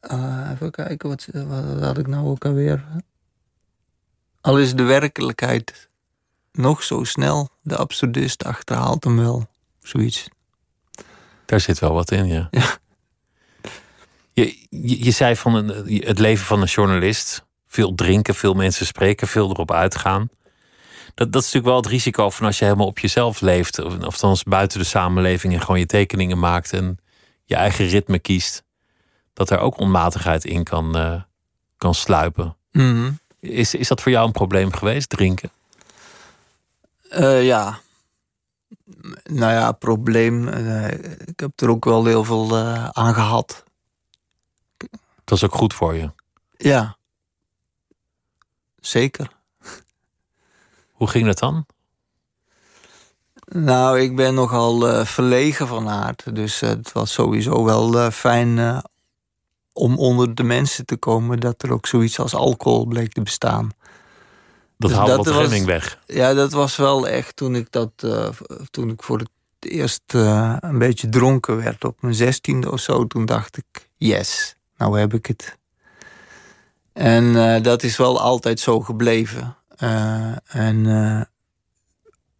eh, even kijken, wat, had ik nou ook alweer? Al is de werkelijkheid nog zo snel, de absurdist achterhaalt hem wel, zoiets. Daar zit wel wat in, ja. Je, je, je, zei van een, het leven van een journalist. Veel drinken, veel mensen spreken, veel erop uitgaan. Dat, dat is natuurlijk wel het risico van als je helemaal op jezelf leeft. Of, althans buiten de samenleving en gewoon je tekeningen maakt en je eigen ritme kiest. Dat er ook onmatigheid in kan, eh, kan sluipen. Mhm. is, is dat voor jou een probleem geweest, drinken? Eh, ja. Nou ja, probleem. Eh, ik heb er ook wel heel veel uh, aan gehad. Dat is ook goed voor je. Ja. Zeker. Hoe ging dat dan? Nou, ik ben nogal eh, verlegen van aard. Dus eh, het was sowieso wel eh, fijn om onder de mensen te komen dat er ook zoiets als alcohol bleek te bestaan. Dat dus haalde de wat weg. Ja, dat was wel echt toen ik dat toen ik voor het eerst een beetje dronken werd op mijn zestiende of zo, toen dacht ik, yes, nou heb ik het. En eh, dat is wel altijd zo gebleven. Eh, en eh,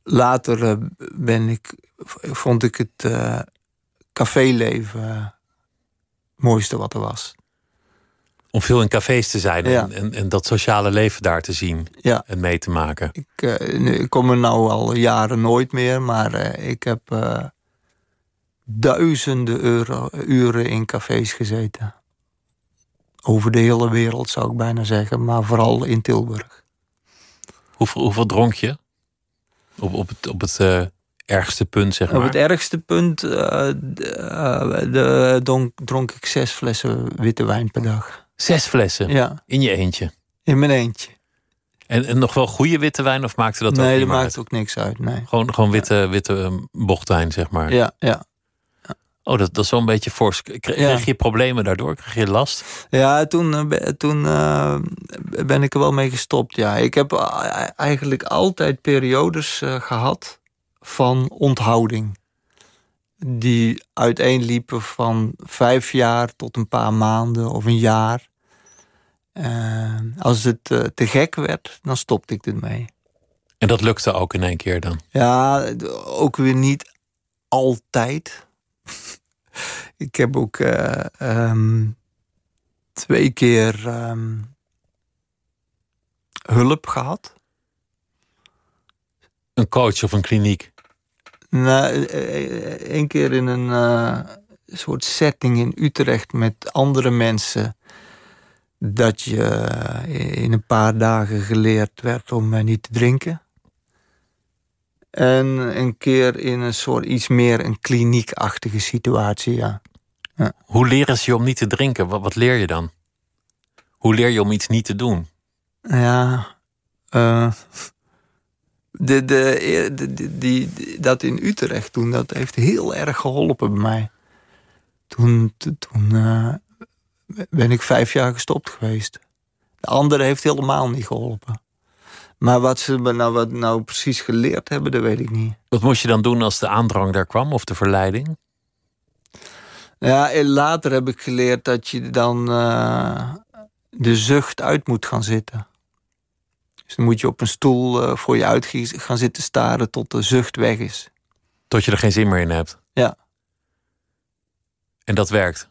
later ben ik, vond ik het caféleven het mooiste wat er was. Om veel in cafés te zijn en, en, dat sociale leven daar te zien en mee te maken. Ik, ik, kom er nou al jaren nooit meer, maar ik heb duizenden euro, uren in cafés gezeten over de hele wereld, zou ik bijna zeggen, maar vooral in Tilburg. Hoeveel, dronk je? Op, op het, op het eh, ergste punt, zeg maar. Op het ergste punt eh, eh, de, donk, dronk ik zes flessen witte wijn per dag. Zes flessen? Ja. In je eentje? In mijn eentje. En, en nog wel goede witte wijn, of maakte dat nee, ook Nee, dat maakt ook niks uit, nee. Gewoon, gewoon witte, witte bochtwijn, zeg maar. Ja, ja. Oh, dat, dat is wel een beetje fors. Kreeg je problemen daardoor? Kreeg je last? Ja, toen, eh, toen eh, ben ik er wel mee gestopt. Ja. Ik heb eh, eigenlijk altijd periodes gehad van onthouding. Die uiteenliepen van vijf jaar tot een paar maanden of een jaar. als het te gek werd, dan stopte ik dit mee. En dat lukte ook in één keer dan? Ja, ook weer niet altijd ik heb ook eh, ehm, twee keer ehm, hulp gehad. Een coach of een kliniek? Nou, e, e, e, één keer in een eh, soort setting in Utrecht met andere mensen. Dat je eh, in een paar dagen geleerd werd om niet te drinken. En een keer in een soort iets meer een kliniekachtige situatie, ja. Hoe leren ze je om niet te drinken? Wat, leer je dan? Hoe leer je om iets niet te doen? Ja, eh, de, de, eh, de, de, die, dat in Utrecht toen, dat heeft heel erg geholpen bij mij. Toen, toen eh, ben ik vijf jaar gestopt geweest. De andere heeft helemaal niet geholpen. Maar wat ze nou, nou precies geleerd hebben, dat weet ik niet. Wat moest je dan doen als de aandrang daar kwam of de verleiding? Ja, later heb ik geleerd dat je dan eh, de zucht uit moet gaan zitten. Dus dan moet je op een stoel eh, voor je uit gaan zitten staren tot de zucht weg is. Tot je er geen zin meer in hebt? Ja. En dat werkt?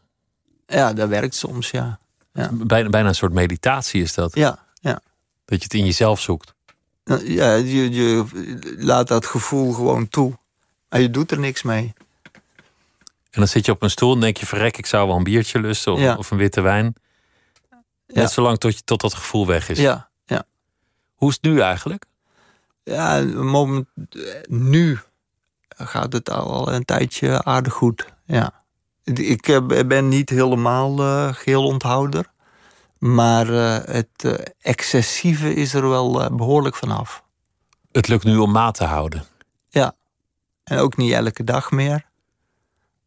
Ja, dat werkt soms, ja. ja. Bijna, bijna een soort meditatie is dat. Ja, ja. Dat je het in jezelf zoekt. Nou, ja, je, je laat dat gevoel gewoon toe. En je doet er niks mee. En dan zit je op een stoel en denk je: verrek, ik zou wel een biertje lusten of, of een witte wijn. Net zolang tot, je, tot dat gevoel weg is. Ja, ja. Hoe is het nu eigenlijk? Ja, moment, nu gaat het al een tijdje aardig goed. Ja. Ik ben niet helemaal uh, eh, geel onthouder. Maar eh, het eh, excessieve is er wel eh, behoorlijk vanaf. Het lukt nu om maat te houden. Ja, en ook niet elke dag meer.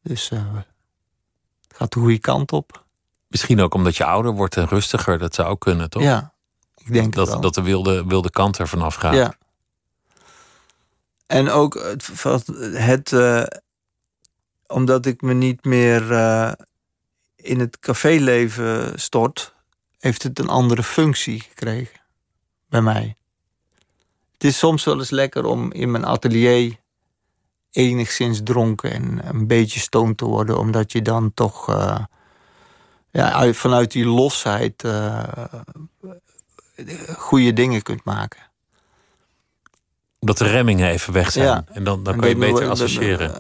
Dus het gaat de goede kant op. Misschien ook omdat je ouder wordt en rustiger. Dat zou kunnen, toch? Ja, ik denk dat, dat, de wilde, wilde kant er vanaf gaat. Ja. En ook het, het omdat ik me niet meer in het caféleven stort, heeft het een andere functie gekregen bij mij. Het is soms wel eens lekker om in mijn atelier enigszins dronken en een beetje stoned te worden, omdat je dan toch eh, ja, vanuit die losheid uh, goede dingen kunt maken. Dat de remmingen even weg zijn. En dan, dan kun je beter associëren.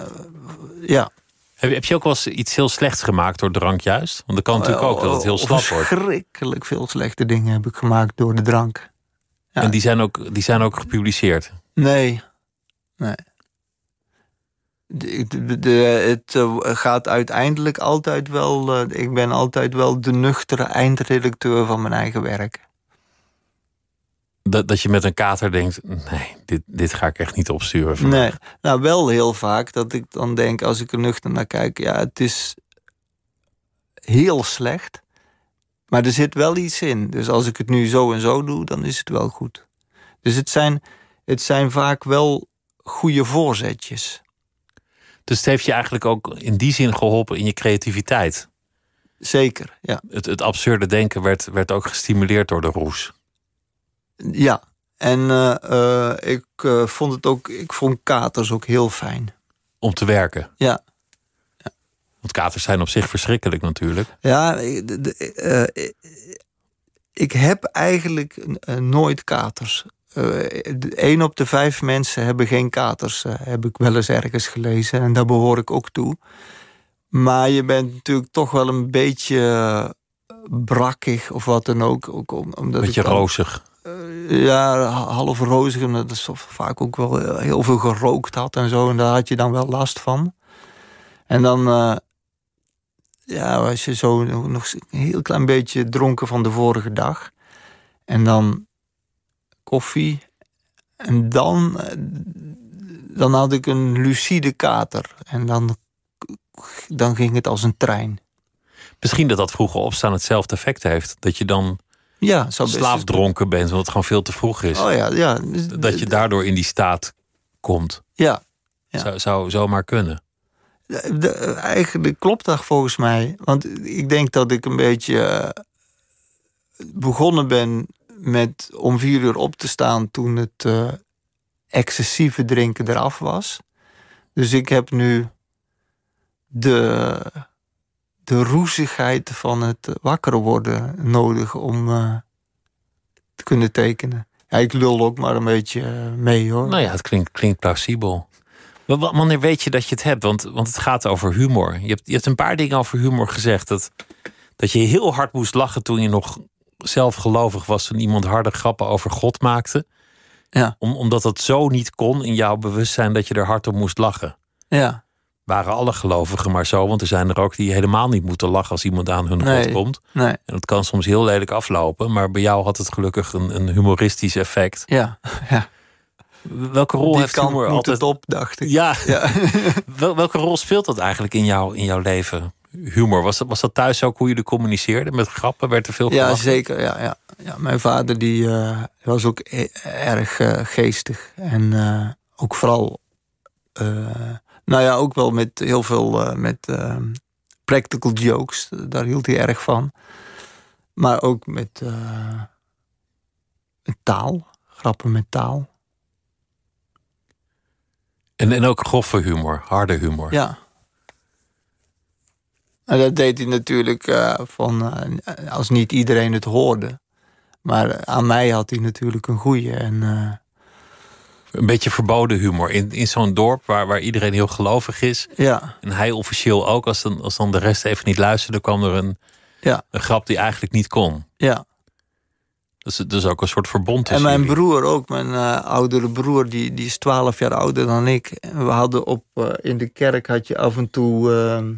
ja. Heb, je ook wel eens iets heel slechts gemaakt door drank juist? Want dat kan oh, natuurlijk ook dat het heel oh, slap wordt. Verschrikkelijk veel slechte dingen heb ik gemaakt door de drank. En die zijn, ook, die zijn ook gepubliceerd? Nee. Nee. De, het eh, gaat uiteindelijk altijd wel. Eh, ik ben altijd wel de nuchtere eindredacteur van mijn eigen werk dat, dat je met een kater denkt: nee, dit, dit ga ik echt niet opsturen. Nee, nou wel heel vaak dat ik dan denk, als ik er nuchter naar kijk, ja, het is heel slecht. Maar er zit wel iets in. Dus als ik het nu zo en zo doe, dan is het wel goed. Dus het zijn, het zijn vaak wel goede voorzetjes. Dus het heeft je eigenlijk ook in die zin geholpen in je creativiteit? Zeker, ja. Het, het absurde denken werd, werd ook gestimuleerd door de roes. Ja, en eh, eh, ik eh, vond het ook, ik vond katers ook heel fijn. Om te werken? Ja. ja. Want katers zijn op zich verschrikkelijk natuurlijk. Ja, ik heb eigenlijk nooit katers. Eén op de vijf mensen hebben geen katers, heb ik wel eens ergens gelezen. En daar behoor ik ook toe. Maar je bent natuurlijk toch wel een beetje brakkig of wat dan ook. Een omdat beetje rozig. Eh, ja, half rozig. Omdat het vaak ook wel eh, heel veel gerookt had en zo. En daar had je dan wel last van. En dan, eh, ja, was je zo nog een heel klein beetje dronken van de vorige dag. En dan koffie. En dan, dan had ik een lucide kater. En dan, dan ging het als een trein. Misschien dat dat vroeger opstaan hetzelfde effect heeft. Dat je dan ja, zou slaafdronken bent, omdat het gewoon veel te vroeg is. Oh ja, ja. Dat je daardoor in die staat komt. Ja. Zou, zou zomaar kunnen. eigenlijk klopt dat volgens mij. Want ik denk dat ik een beetje eh, begonnen ben met om vier uur op te staan toen het eh, excessieve drinken eraf was. Dus ik heb nu de de roesigheid van het wakker worden nodig om eh, te kunnen tekenen. Ja, ik lul ook maar een beetje eh, mee hoor. Nou ja, het klinkt, klinkt plausibel. Wanneer weet je dat je het hebt? Want, want het gaat over humor. Je hebt, je hebt een paar dingen over humor gezegd. Dat, dat je heel hard moest lachen toen je nog zelfgelovig was. Toen iemand harde grappen over God maakte. Ja. Om, omdat dat zo niet kon in jouw bewustzijn dat je er hard om moest lachen. Ja waren alle gelovigen maar zo. Want er zijn er ook die helemaal niet moeten lachen als iemand aan hun nee, komt. Nee. En dat kan soms heel lelijk aflopen. Maar bij jou had het gelukkig een, een humoristisch effect. Ja, ja. Welke rol heeft humor altijd op, dacht ik. Ja. ja. welke rol speelt dat eigenlijk in, jou, in jouw leven? Humor, was dat, was dat thuis ook hoe jullie communiceerden? Met grappen werd er veel gelachen? Ja, zeker. Ja, ja. mijn vader die, eh, was ook e-, erg eh, geestig. En eh, ook vooral nou ja, ook wel met heel veel eh, met eh, practical jokes. Daar hield hij erg van. Maar ook eh, met, taal. Grappen met taal. En, en ook grove humor, harde humor. Ja. En dat deed hij natuurlijk van, als niet iedereen het hoorde. Maar aan mij had hij natuurlijk een goeie. En een beetje verboden humor. In, in zo'n dorp waar, waar iedereen heel gelovig is. Ja. En hij officieel ook. Als dan, als dan de rest even niet luisterde, kwam er een, ja. een grap die eigenlijk niet kon. Ja. Dus dus ook een soort verbond tussen En mijn broer ook. Mijn eh, oudere broer, die, die is twaalf jaar ouder dan ik. we hadden op, eh, in de kerk had je af en toe... Ehm,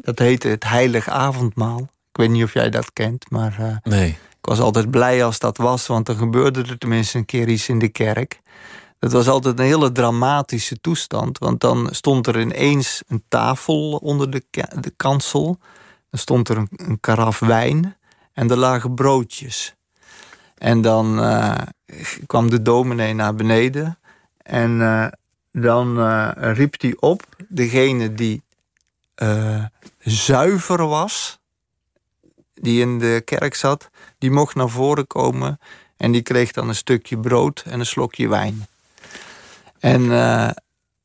dat heette het heilig avondmaal. Ik weet niet of jij dat kent, maar... Eh, nee. Ik was altijd blij als dat was, want dan gebeurde er tenminste een keer iets in de kerk. Het was altijd een hele dramatische toestand, want dan stond er ineens een tafel onder de, de kansel. Dan stond er een, karaf wijn en er lagen broodjes. En dan eh, kwam de dominee naar beneden en eh, dan eh, riep hij op degene die zuiver was, die in de kerk zat, die mocht naar voren komen en die kreeg dan een stukje brood en een slokje wijn. En eh,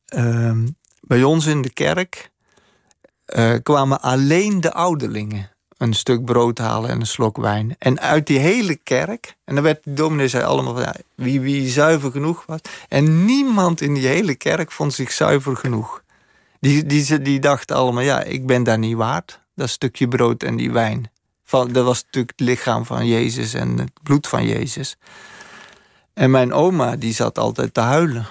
ehm, bij ons in de kerk eh, kwamen alleen de ouderlingen een stuk brood halen en een slok wijn. En uit die hele kerk, en dan werd de dominee zei allemaal wie, wie zuiver genoeg was. En niemand in die hele kerk vond zich zuiver genoeg. Die, die, die dachten allemaal, ja, ik ben daar niet waard, dat stukje brood en die wijn dat was natuurlijk het lichaam van Jezus en het bloed van Jezus. En mijn oma, die zat altijd te huilen.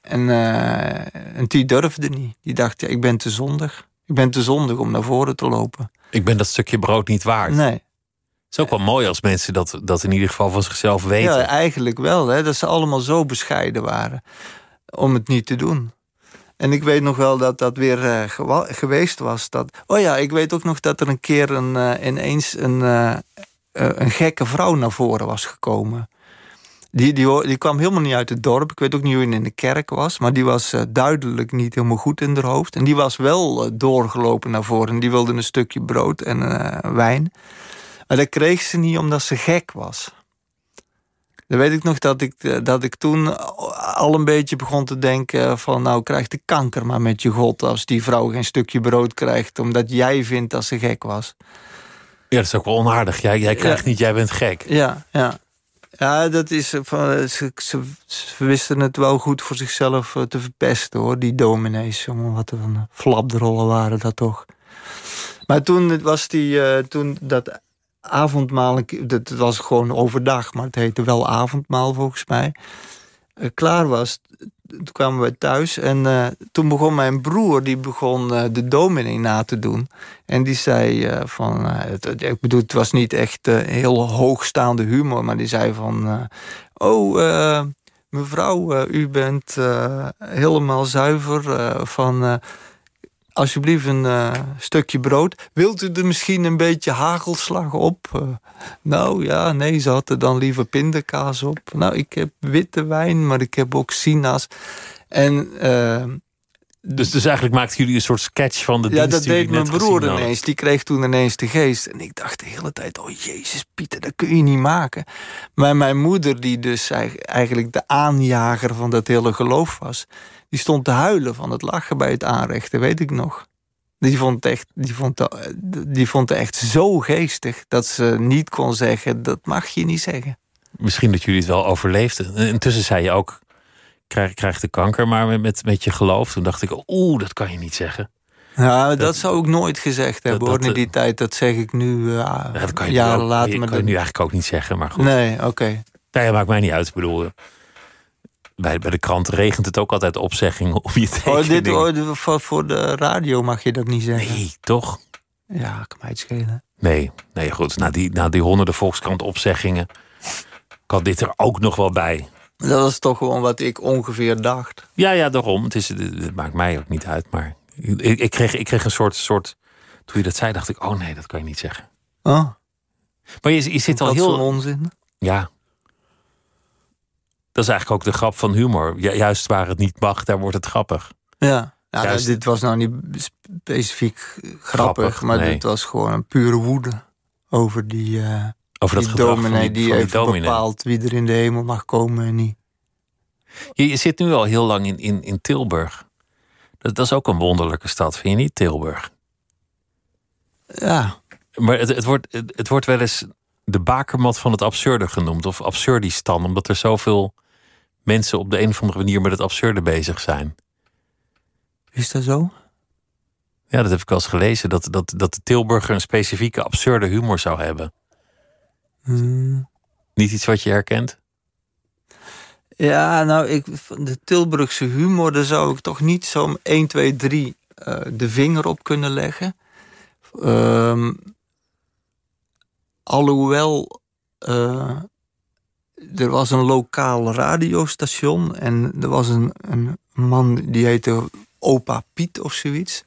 En, eh, en die durfde niet. Die dacht, ja, ik ben te zondig. Ik ben te zondig om naar voren te lopen. Ik ben dat stukje brood niet waard. Nee. Het is ook wel mooi als mensen dat, dat in ieder geval van zichzelf weten. Ja, eigenlijk wel. Hè, dat ze allemaal zo bescheiden waren om het niet te doen. En ik weet nog wel dat dat weer eh, geweest was. Dat, oh ja, ik weet ook nog dat er een keer een, eh, ineens een, eh, een gekke vrouw naar voren was gekomen. Die, die, die kwam helemaal niet uit het dorp. Ik weet ook niet hoe hij in de kerk was. Maar die was duidelijk niet helemaal goed in haar hoofd. En die was wel doorgelopen naar voren. En die wilde een stukje brood en wijn. Maar dat kreeg ze niet omdat ze gek was dan weet ik nog dat ik, eh, dat ik toen al een beetje begon te denken van nou krijgt de kanker maar met je god als die vrouw geen stukje brood krijgt omdat jij vindt dat ze gek was. Ja, dat is ook wel onaardig. Jij, jij krijgt niet, jij bent gek. Ja, ja. Ja, dat is, eh, van, eh, ze, wisten het wel goed voor zichzelf te verpesten hoor, die dominees. Jongen, wat een flapdrollen waren dat toch. Maar toen was die, toen dat avondmaal, dat was gewoon overdag, maar het heette wel avondmaal volgens mij, eh, klaar was, toen kwamen we thuis en eh, toen begon mijn broer, die begon eh, de dominee na te doen. En die zei van, het, ik bedoel, het was niet echt heel hoogstaande humor, maar die zei van, oh mevrouw, u bent helemaal zuiver van alsjeblieft een eh, stukje brood. Wilt u er misschien een beetje hagelslag op? Eh, nou ja, nee, ze had er dan liever pindakaas op. Nou, ik heb witte wijn, maar ik heb ook sinaas. En eh, dus, dus eigenlijk maakten jullie een soort sketch van de ja, Ja, dat deed mijn broer ineens. Die kreeg toen ineens de geest. En ik dacht de hele tijd, oh jezus Pieter, dat kun je niet maken. Maar mijn moeder, die dus eigenlijk de aanjager van dat hele geloof was... die stond te huilen van het lachen bij het aanrechten, weet ik nog. Die vond, echt, die, vond, die vond het echt zo geestig dat ze niet kon zeggen... dat mag je niet zeggen. Misschien dat jullie het wel overleefden. Intussen zei je ook krijg, krijg de kanker, maar met, met je geloof. Toen dacht ik, oeh, dat kan je niet zeggen. Nou, dat, zou ik nooit gezegd hebben hoor, in die tijd. Dat zeg ik nu eh, ja, dat kan je jaren later. Dat kan je nu eigenlijk ook niet zeggen, maar goed. Nee, oké. Okay. maakt mij niet uit. Ik bedoel, bij, bij de krant regent het ook altijd opzeggingen op je tekening. Oh, dit, oh, voor de radio mag je dat niet zeggen. Nee, toch? Ja, kan mij het schelen. Nee, nee goed. Na die, na die honderden volkskrant opzeggingen kan dit er ook nog wel bij. Dat is toch gewoon wat ik ongeveer dacht. Ja, ja, daarom. Het, is, het maakt mij ook niet uit. Maar ik, ik, kreeg, ik kreeg een soort, soort. Toen je dat zei, dacht ik: oh nee, dat kan je niet zeggen. Oh. Maar je, je zit al heel. onzin. Ja. Dat is eigenlijk ook de grap van humor. Juist waar het niet mag, daar wordt het grappig. Ja. Nou, dit was nou niet specifiek grappig, maar dit was gewoon een pure woede over die. Eh, over dat die gedrag dominee die, die, van wie er in de hemel mag komen en niet. Je, zit nu al heel lang in, in, in Tilburg. Dat, is ook een wonderlijke stad, vind je niet, Tilburg? Ja. Maar het, het, wordt, het, wordt wel eens de bakermat van het absurde genoemd. Of absurdistan, omdat er zoveel mensen op de een of andere manier met het absurde bezig zijn. Is dat zo? Ja, dat heb ik al eens gelezen. Dat, dat, dat de Tilburger een specifieke absurde humor zou hebben. Hm. Niet iets wat je herkent? Ja, nou, ik, de Tilburgse humor, daar zou ik toch niet zo'n 1, 2, 3 de vinger op kunnen leggen. Ehm, alhoewel, eh, er was een lokaal radiostation en er was een, een man die heette Opa Piet of zoiets.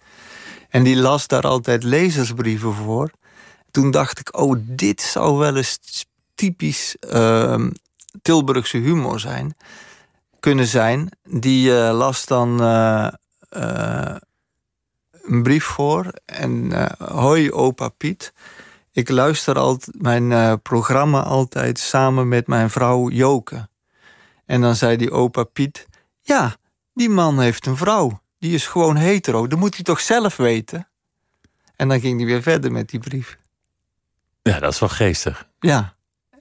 En die las daar altijd lezersbrieven voor toen dacht ik, oh, dit zou wel eens typisch ehm, Tilburgse humor zijn. Kunnen zijn. Die eh, las dan eh, eh, een brief voor. En hoi opa Piet. Ik luister al mijn programma altijd samen met mijn vrouw Joke. En dan zei die opa Piet: Ja, die man heeft een vrouw. Die is gewoon hetero. Dat moet hij toch zelf weten? En dan ging hij weer verder met die brief. Ja, dat is wel geestig. Ja.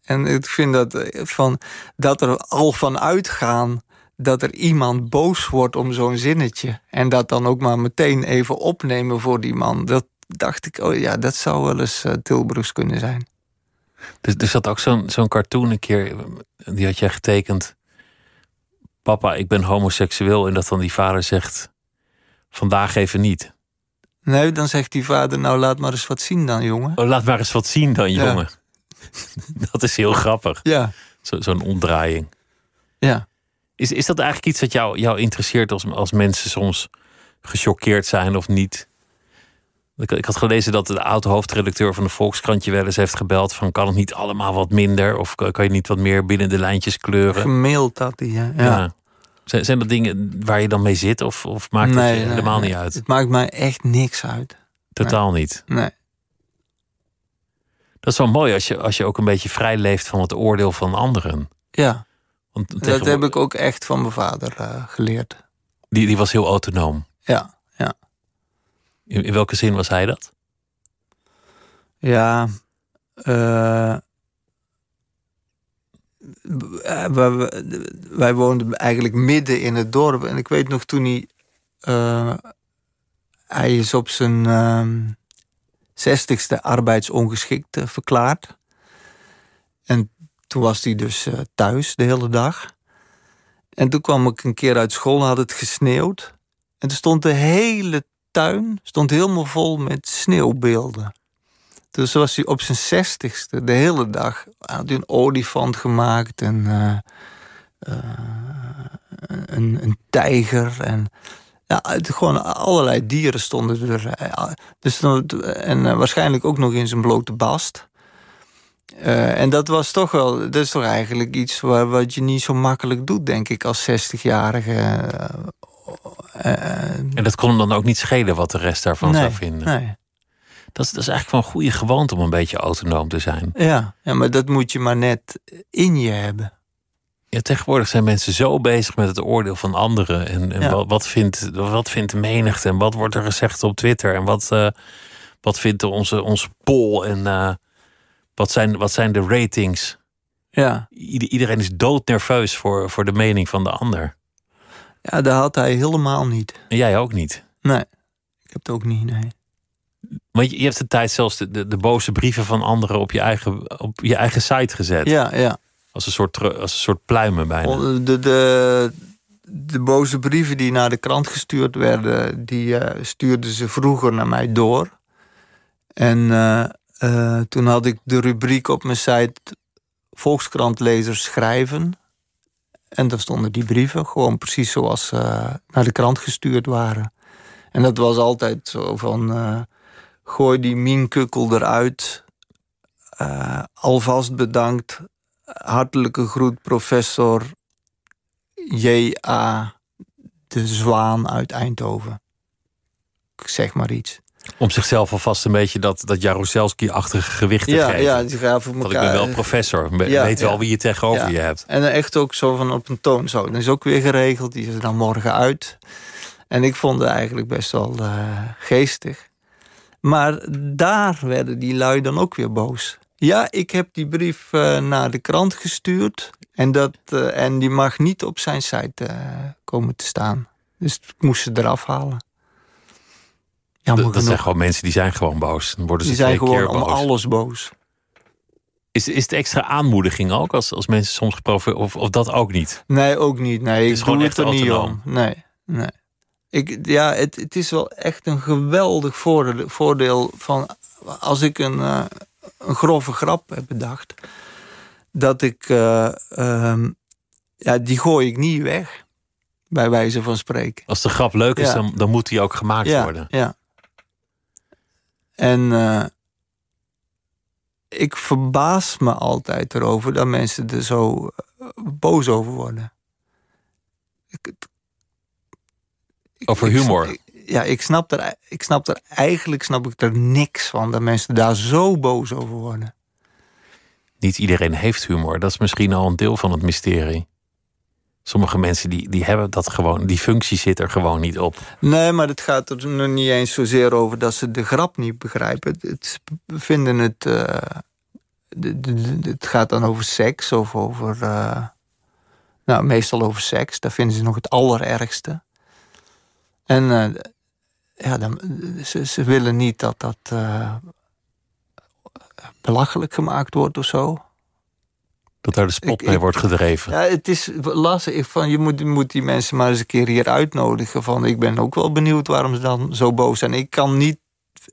En ik vind dat, eh, van, dat er al van uitgaan dat er iemand boos wordt om zo'n zinnetje. En dat dan ook maar meteen even opnemen voor die man. Dat dacht ik, oh ja, dat zou wel eens uh, kunnen zijn. Dus er dus zat ook zo'n zo'n cartoon een keer, eh, die had jij getekend. Papa, ik ben homoseksueel. En dat dan die vader zegt, vandaag even niet. Nee, dan zegt die vader, nou laat maar eens wat zien dan, jongen. Oh, laat maar eens wat zien dan, jongen. Dat is heel grappig. Ja. Zo, zo'n omdraaiing. Ja. Is, is dat eigenlijk iets dat jou, jou interesseert als, als mensen soms gechoqueerd zijn of niet? Ik, ik had gelezen dat de oud-hoofdredacteur van de Volkskrantje wel eens heeft gebeld van kan het niet allemaal wat minder? Of kan je niet wat meer binnen de lijntjes kleuren? Gemaild had hij, ja. ja. Zijn dat dingen waar je dan mee zit of, of maakt het helemaal niet uit? Het maakt mij echt niks uit. Totaal niet? Nee. Dat is wel mooi als je, als je ook een beetje vrij leeft van het oordeel van anderen. Ja, Want dat heb ik ook echt van mijn vader eh, geleerd. Die, die was heel autonoom? Ja, ja. In, welke zin was hij dat? Ja, eh, eh, wij, woonden eigenlijk midden in het dorp. En ik weet nog toen hij. Eh, hij is op zijn ehm, zestigste uh, arbeidsongeschikt verklaard. En toen was hij dus eh, thuis de hele dag. En toen kwam ik een keer uit school, had het gesneeuwd. En toen stond de hele tuin stond helemaal vol met sneeuwbeelden. Dus was hij op zijn zestigste de hele dag. Had hij een olifant gemaakt en eh, eh, een, een, tijger. En, ja, het, gewoon allerlei dieren stonden er. Eh, dus, en waarschijnlijk ook nog eens een blote bast. en dat was toch wel, dat is toch eigenlijk iets waar, wat je niet zo makkelijk doet, denk ik, als 60-jarige. en dat kon hem dan ook niet schelen wat de rest daarvan zou vinden. Nee dat, is eigenlijk wel een goede gewoonte om een beetje autonoom te zijn. Ja, ja, maar dat moet je maar net in je hebben. Ja, tegenwoordig zijn mensen zo bezig met het oordeel van anderen. En, en wat, vindt, wat vindt de menigte? En wat wordt er gezegd op Twitter? En wat, eh, wat vindt onze, onze poll? En eh, wat, zijn, wat zijn de ratings? Ja. iedereen is doodnerveus voor, voor de mening van de ander. Ja, dat had hij helemaal niet. En jij ook niet? Nee, ik heb het ook niet, nee. Want je, hebt de tijd zelfs de, de, boze brieven van anderen op je eigen, op je eigen site gezet. Ja, ja. Als een soort, als een soort pluimen bijna. Eh, de, de, de boze brieven die naar de krant gestuurd werden, die uh, stuurden ze vroeger naar mij door. En eh, toen had ik de rubriek op mijn site Volkskrantlezers schrijven. En daar stonden die brieven gewoon precies zoals ze naar de krant gestuurd waren. En dat was altijd zo van gooi die Mienkukkel eruit. Eh, alvast bedankt. Hartelijke groet, professor J.A. de Zwaan uit Eindhoven. Ik zeg maar iets. Om zichzelf alvast een beetje dat, dat Jaruzelski-achtige gewicht te ja, geven. Ja, die gaan voor elkaar. Want ik ben wel professor. We, ja, weet wel wie je tegenover je hebt. En echt ook zo van op een toon. Zo. Dat is ook weer geregeld. Die is er dan morgen uit. En ik vond het eigenlijk best wel uh, geestig. Maar daar werden die lui dan ook weer boos. Ja, ik heb die brief eh, naar de krant gestuurd. En, dat, eh, en die mag niet op zijn site eh, komen te staan. Dus ik moest ze eraf halen. Ja, dat, zijn gewoon mensen die zijn gewoon boos. Dan worden ze die zijn gewoon keer om alles boos. Is, is het extra aanmoediging ook als, als mensen soms geprobeerd of, of dat ook niet? Nee, ook niet. Nee, het is ik gewoon doe er niet om. Nee, nee. Ik, ja, het, het is wel echt een geweldig voordeel, voordeel van als ik een, eh, een grove grap heb bedacht. Dat ik, eh, ehm, ja, die gooi ik niet weg. Bij wijze van spreken. Als de grap leuk is, dan, dan moet die ook gemaakt worden. Ja. En eh, ik verbaas me altijd erover dat mensen er zo boos over worden. Ik, over humor. ja, ik snap, er, ik snap er eigenlijk snap ik er niks van dat mensen daar zo boos over worden. Niet iedereen heeft humor. Dat is misschien al een deel van het mysterie. Sommige mensen die, die hebben dat gewoon, die functie zit er gewoon niet op. Nee, maar het gaat er nog niet eens zozeer over dat ze de grap niet begrijpen. Het, vinden het. Eh, het gaat dan over seks of over. Eh, nou, meestal over seks. Daar vinden ze nog het allerergste. En eh, ja, dan, ze, willen niet dat dat eh, belachelijk gemaakt wordt of zo. Dat daar de spot mee wordt gedreven. Ja, het is lastig. van, je moet, moet, die mensen maar eens een keer hier uitnodigen. Van, ik ben ook wel benieuwd waarom ze dan zo boos zijn. Ik kan niet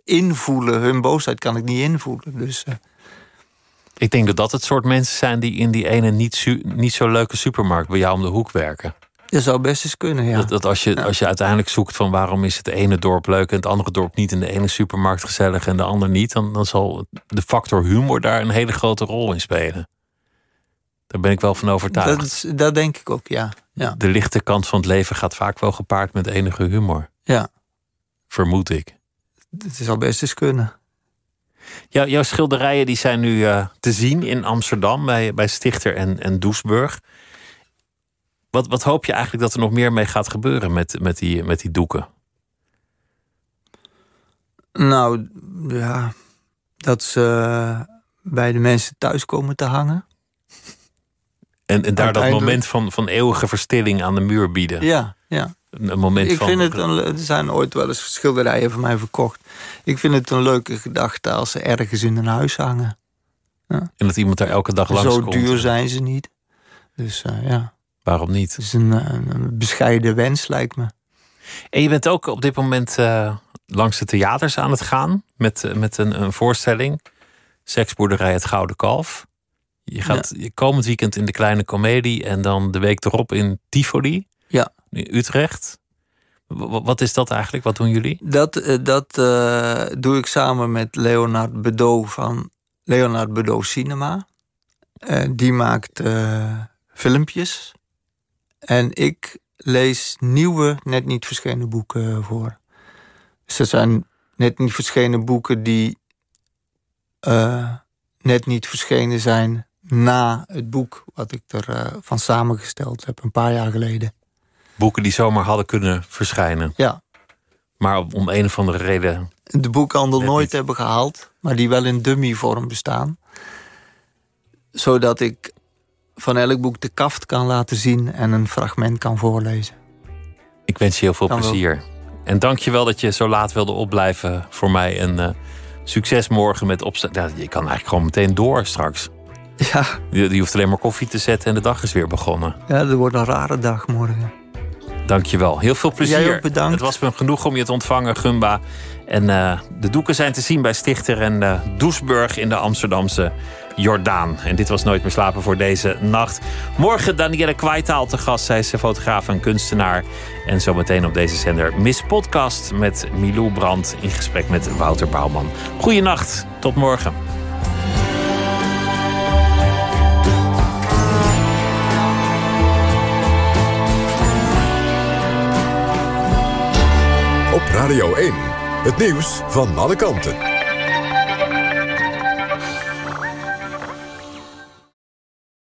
invoelen, hun boosheid kan ik niet invoelen. Dus, eh. Ik denk dat dat het soort mensen zijn die in die ene niet, niet zo leuke supermarkt bij jou om de hoek werken. Dat zou best eens kunnen, ja. Dat, als, je, als je uiteindelijk zoekt van waarom is het ene dorp leuk en het andere dorp niet... in de ene supermarkt gezellig en de ander niet... dan, dan zal de factor humor daar een hele grote rol in spelen. Daar ben ik wel van overtuigd. Dat, dat denk ik ook, ja. ja. De lichte kant van het leven gaat vaak wel gepaard met enige humor. Ja. Vermoed ik. Het zou best eens kunnen. Jouw, jouw schilderijen die zijn nu eh, te zien in Amsterdam bij, bij Stichter en, en Doesburg. Wat, wat hoop je eigenlijk dat er nog meer mee gaat gebeuren met, met, die, met die doeken? Nou, ja, dat ze eh, bij de mensen thuis komen te hangen. En, en daar dat moment van, van eeuwige verstilling aan de muur bieden. Ja, ja. Een moment ik Vind het er zijn ooit wel eens schilderijen van mij verkocht. Ik vind het een leuke gedachte als ze ergens in een huis hangen. Ja. En dat iemand daar elke dag langs komt. Zo duur zijn ze niet. Dus eh, ja. Waarom niet? Het is een, bescheiden wens, lijkt me. En je bent ook op dit moment eh, langs de theaters aan het gaan met, eh, met een, een voorstelling. Seksboerderij Het Gouden Kalf. Je gaat ja. komend weekend in de Kleine Comedie en dan de week erop in Tivoli. Ja. In Utrecht. Wat is dat eigenlijk? Wat doen jullie? Dat, eh, dat doe ik samen met Leonard Bedo van Leonard Bedo Cinema. die maakt filmpjes. En ik lees nieuwe, net niet verschenen boeken eh, voor. Dus dat zijn net niet verschenen boeken die eh, net niet verschenen zijn na het boek wat ik er eh, van samengesteld heb een paar jaar geleden. Boeken die zomaar hadden kunnen verschijnen. Ja. Maar om een of andere reden. De boekhandel nooit hebben gehaald, maar die wel in dummy vorm bestaan. Zodat ik van elk boek de kaft kan laten zien en een fragment kan voorlezen. Ik wens je heel veel plezier. En dank je wel dat je zo laat wilde opblijven voor mij. En eh, succes morgen met opstaan. je kan eigenlijk gewoon meteen door straks. Ja. Je, hoeft alleen maar koffie te zetten en de dag is weer begonnen. Ja, dat wordt een rare dag morgen. Dank je wel. Heel veel plezier. Jij ook bedankt. Het was me genoeg om je te ontvangen, Gumba. En eh, de doeken zijn te zien bij Stichter en uh, Doesburg in de Amsterdamse Jordaan. En dit was Nooit meer slapen voor deze nacht. Morgen Danielle Kwaitaal te gast. Zij is fotograaf en kunstenaar. En zometeen op deze zender Miss Podcast met Milou Brand in gesprek met Wouter Bouwman. Goeienacht, tot morgen. Op Radio 1, het nieuws van alle kanten.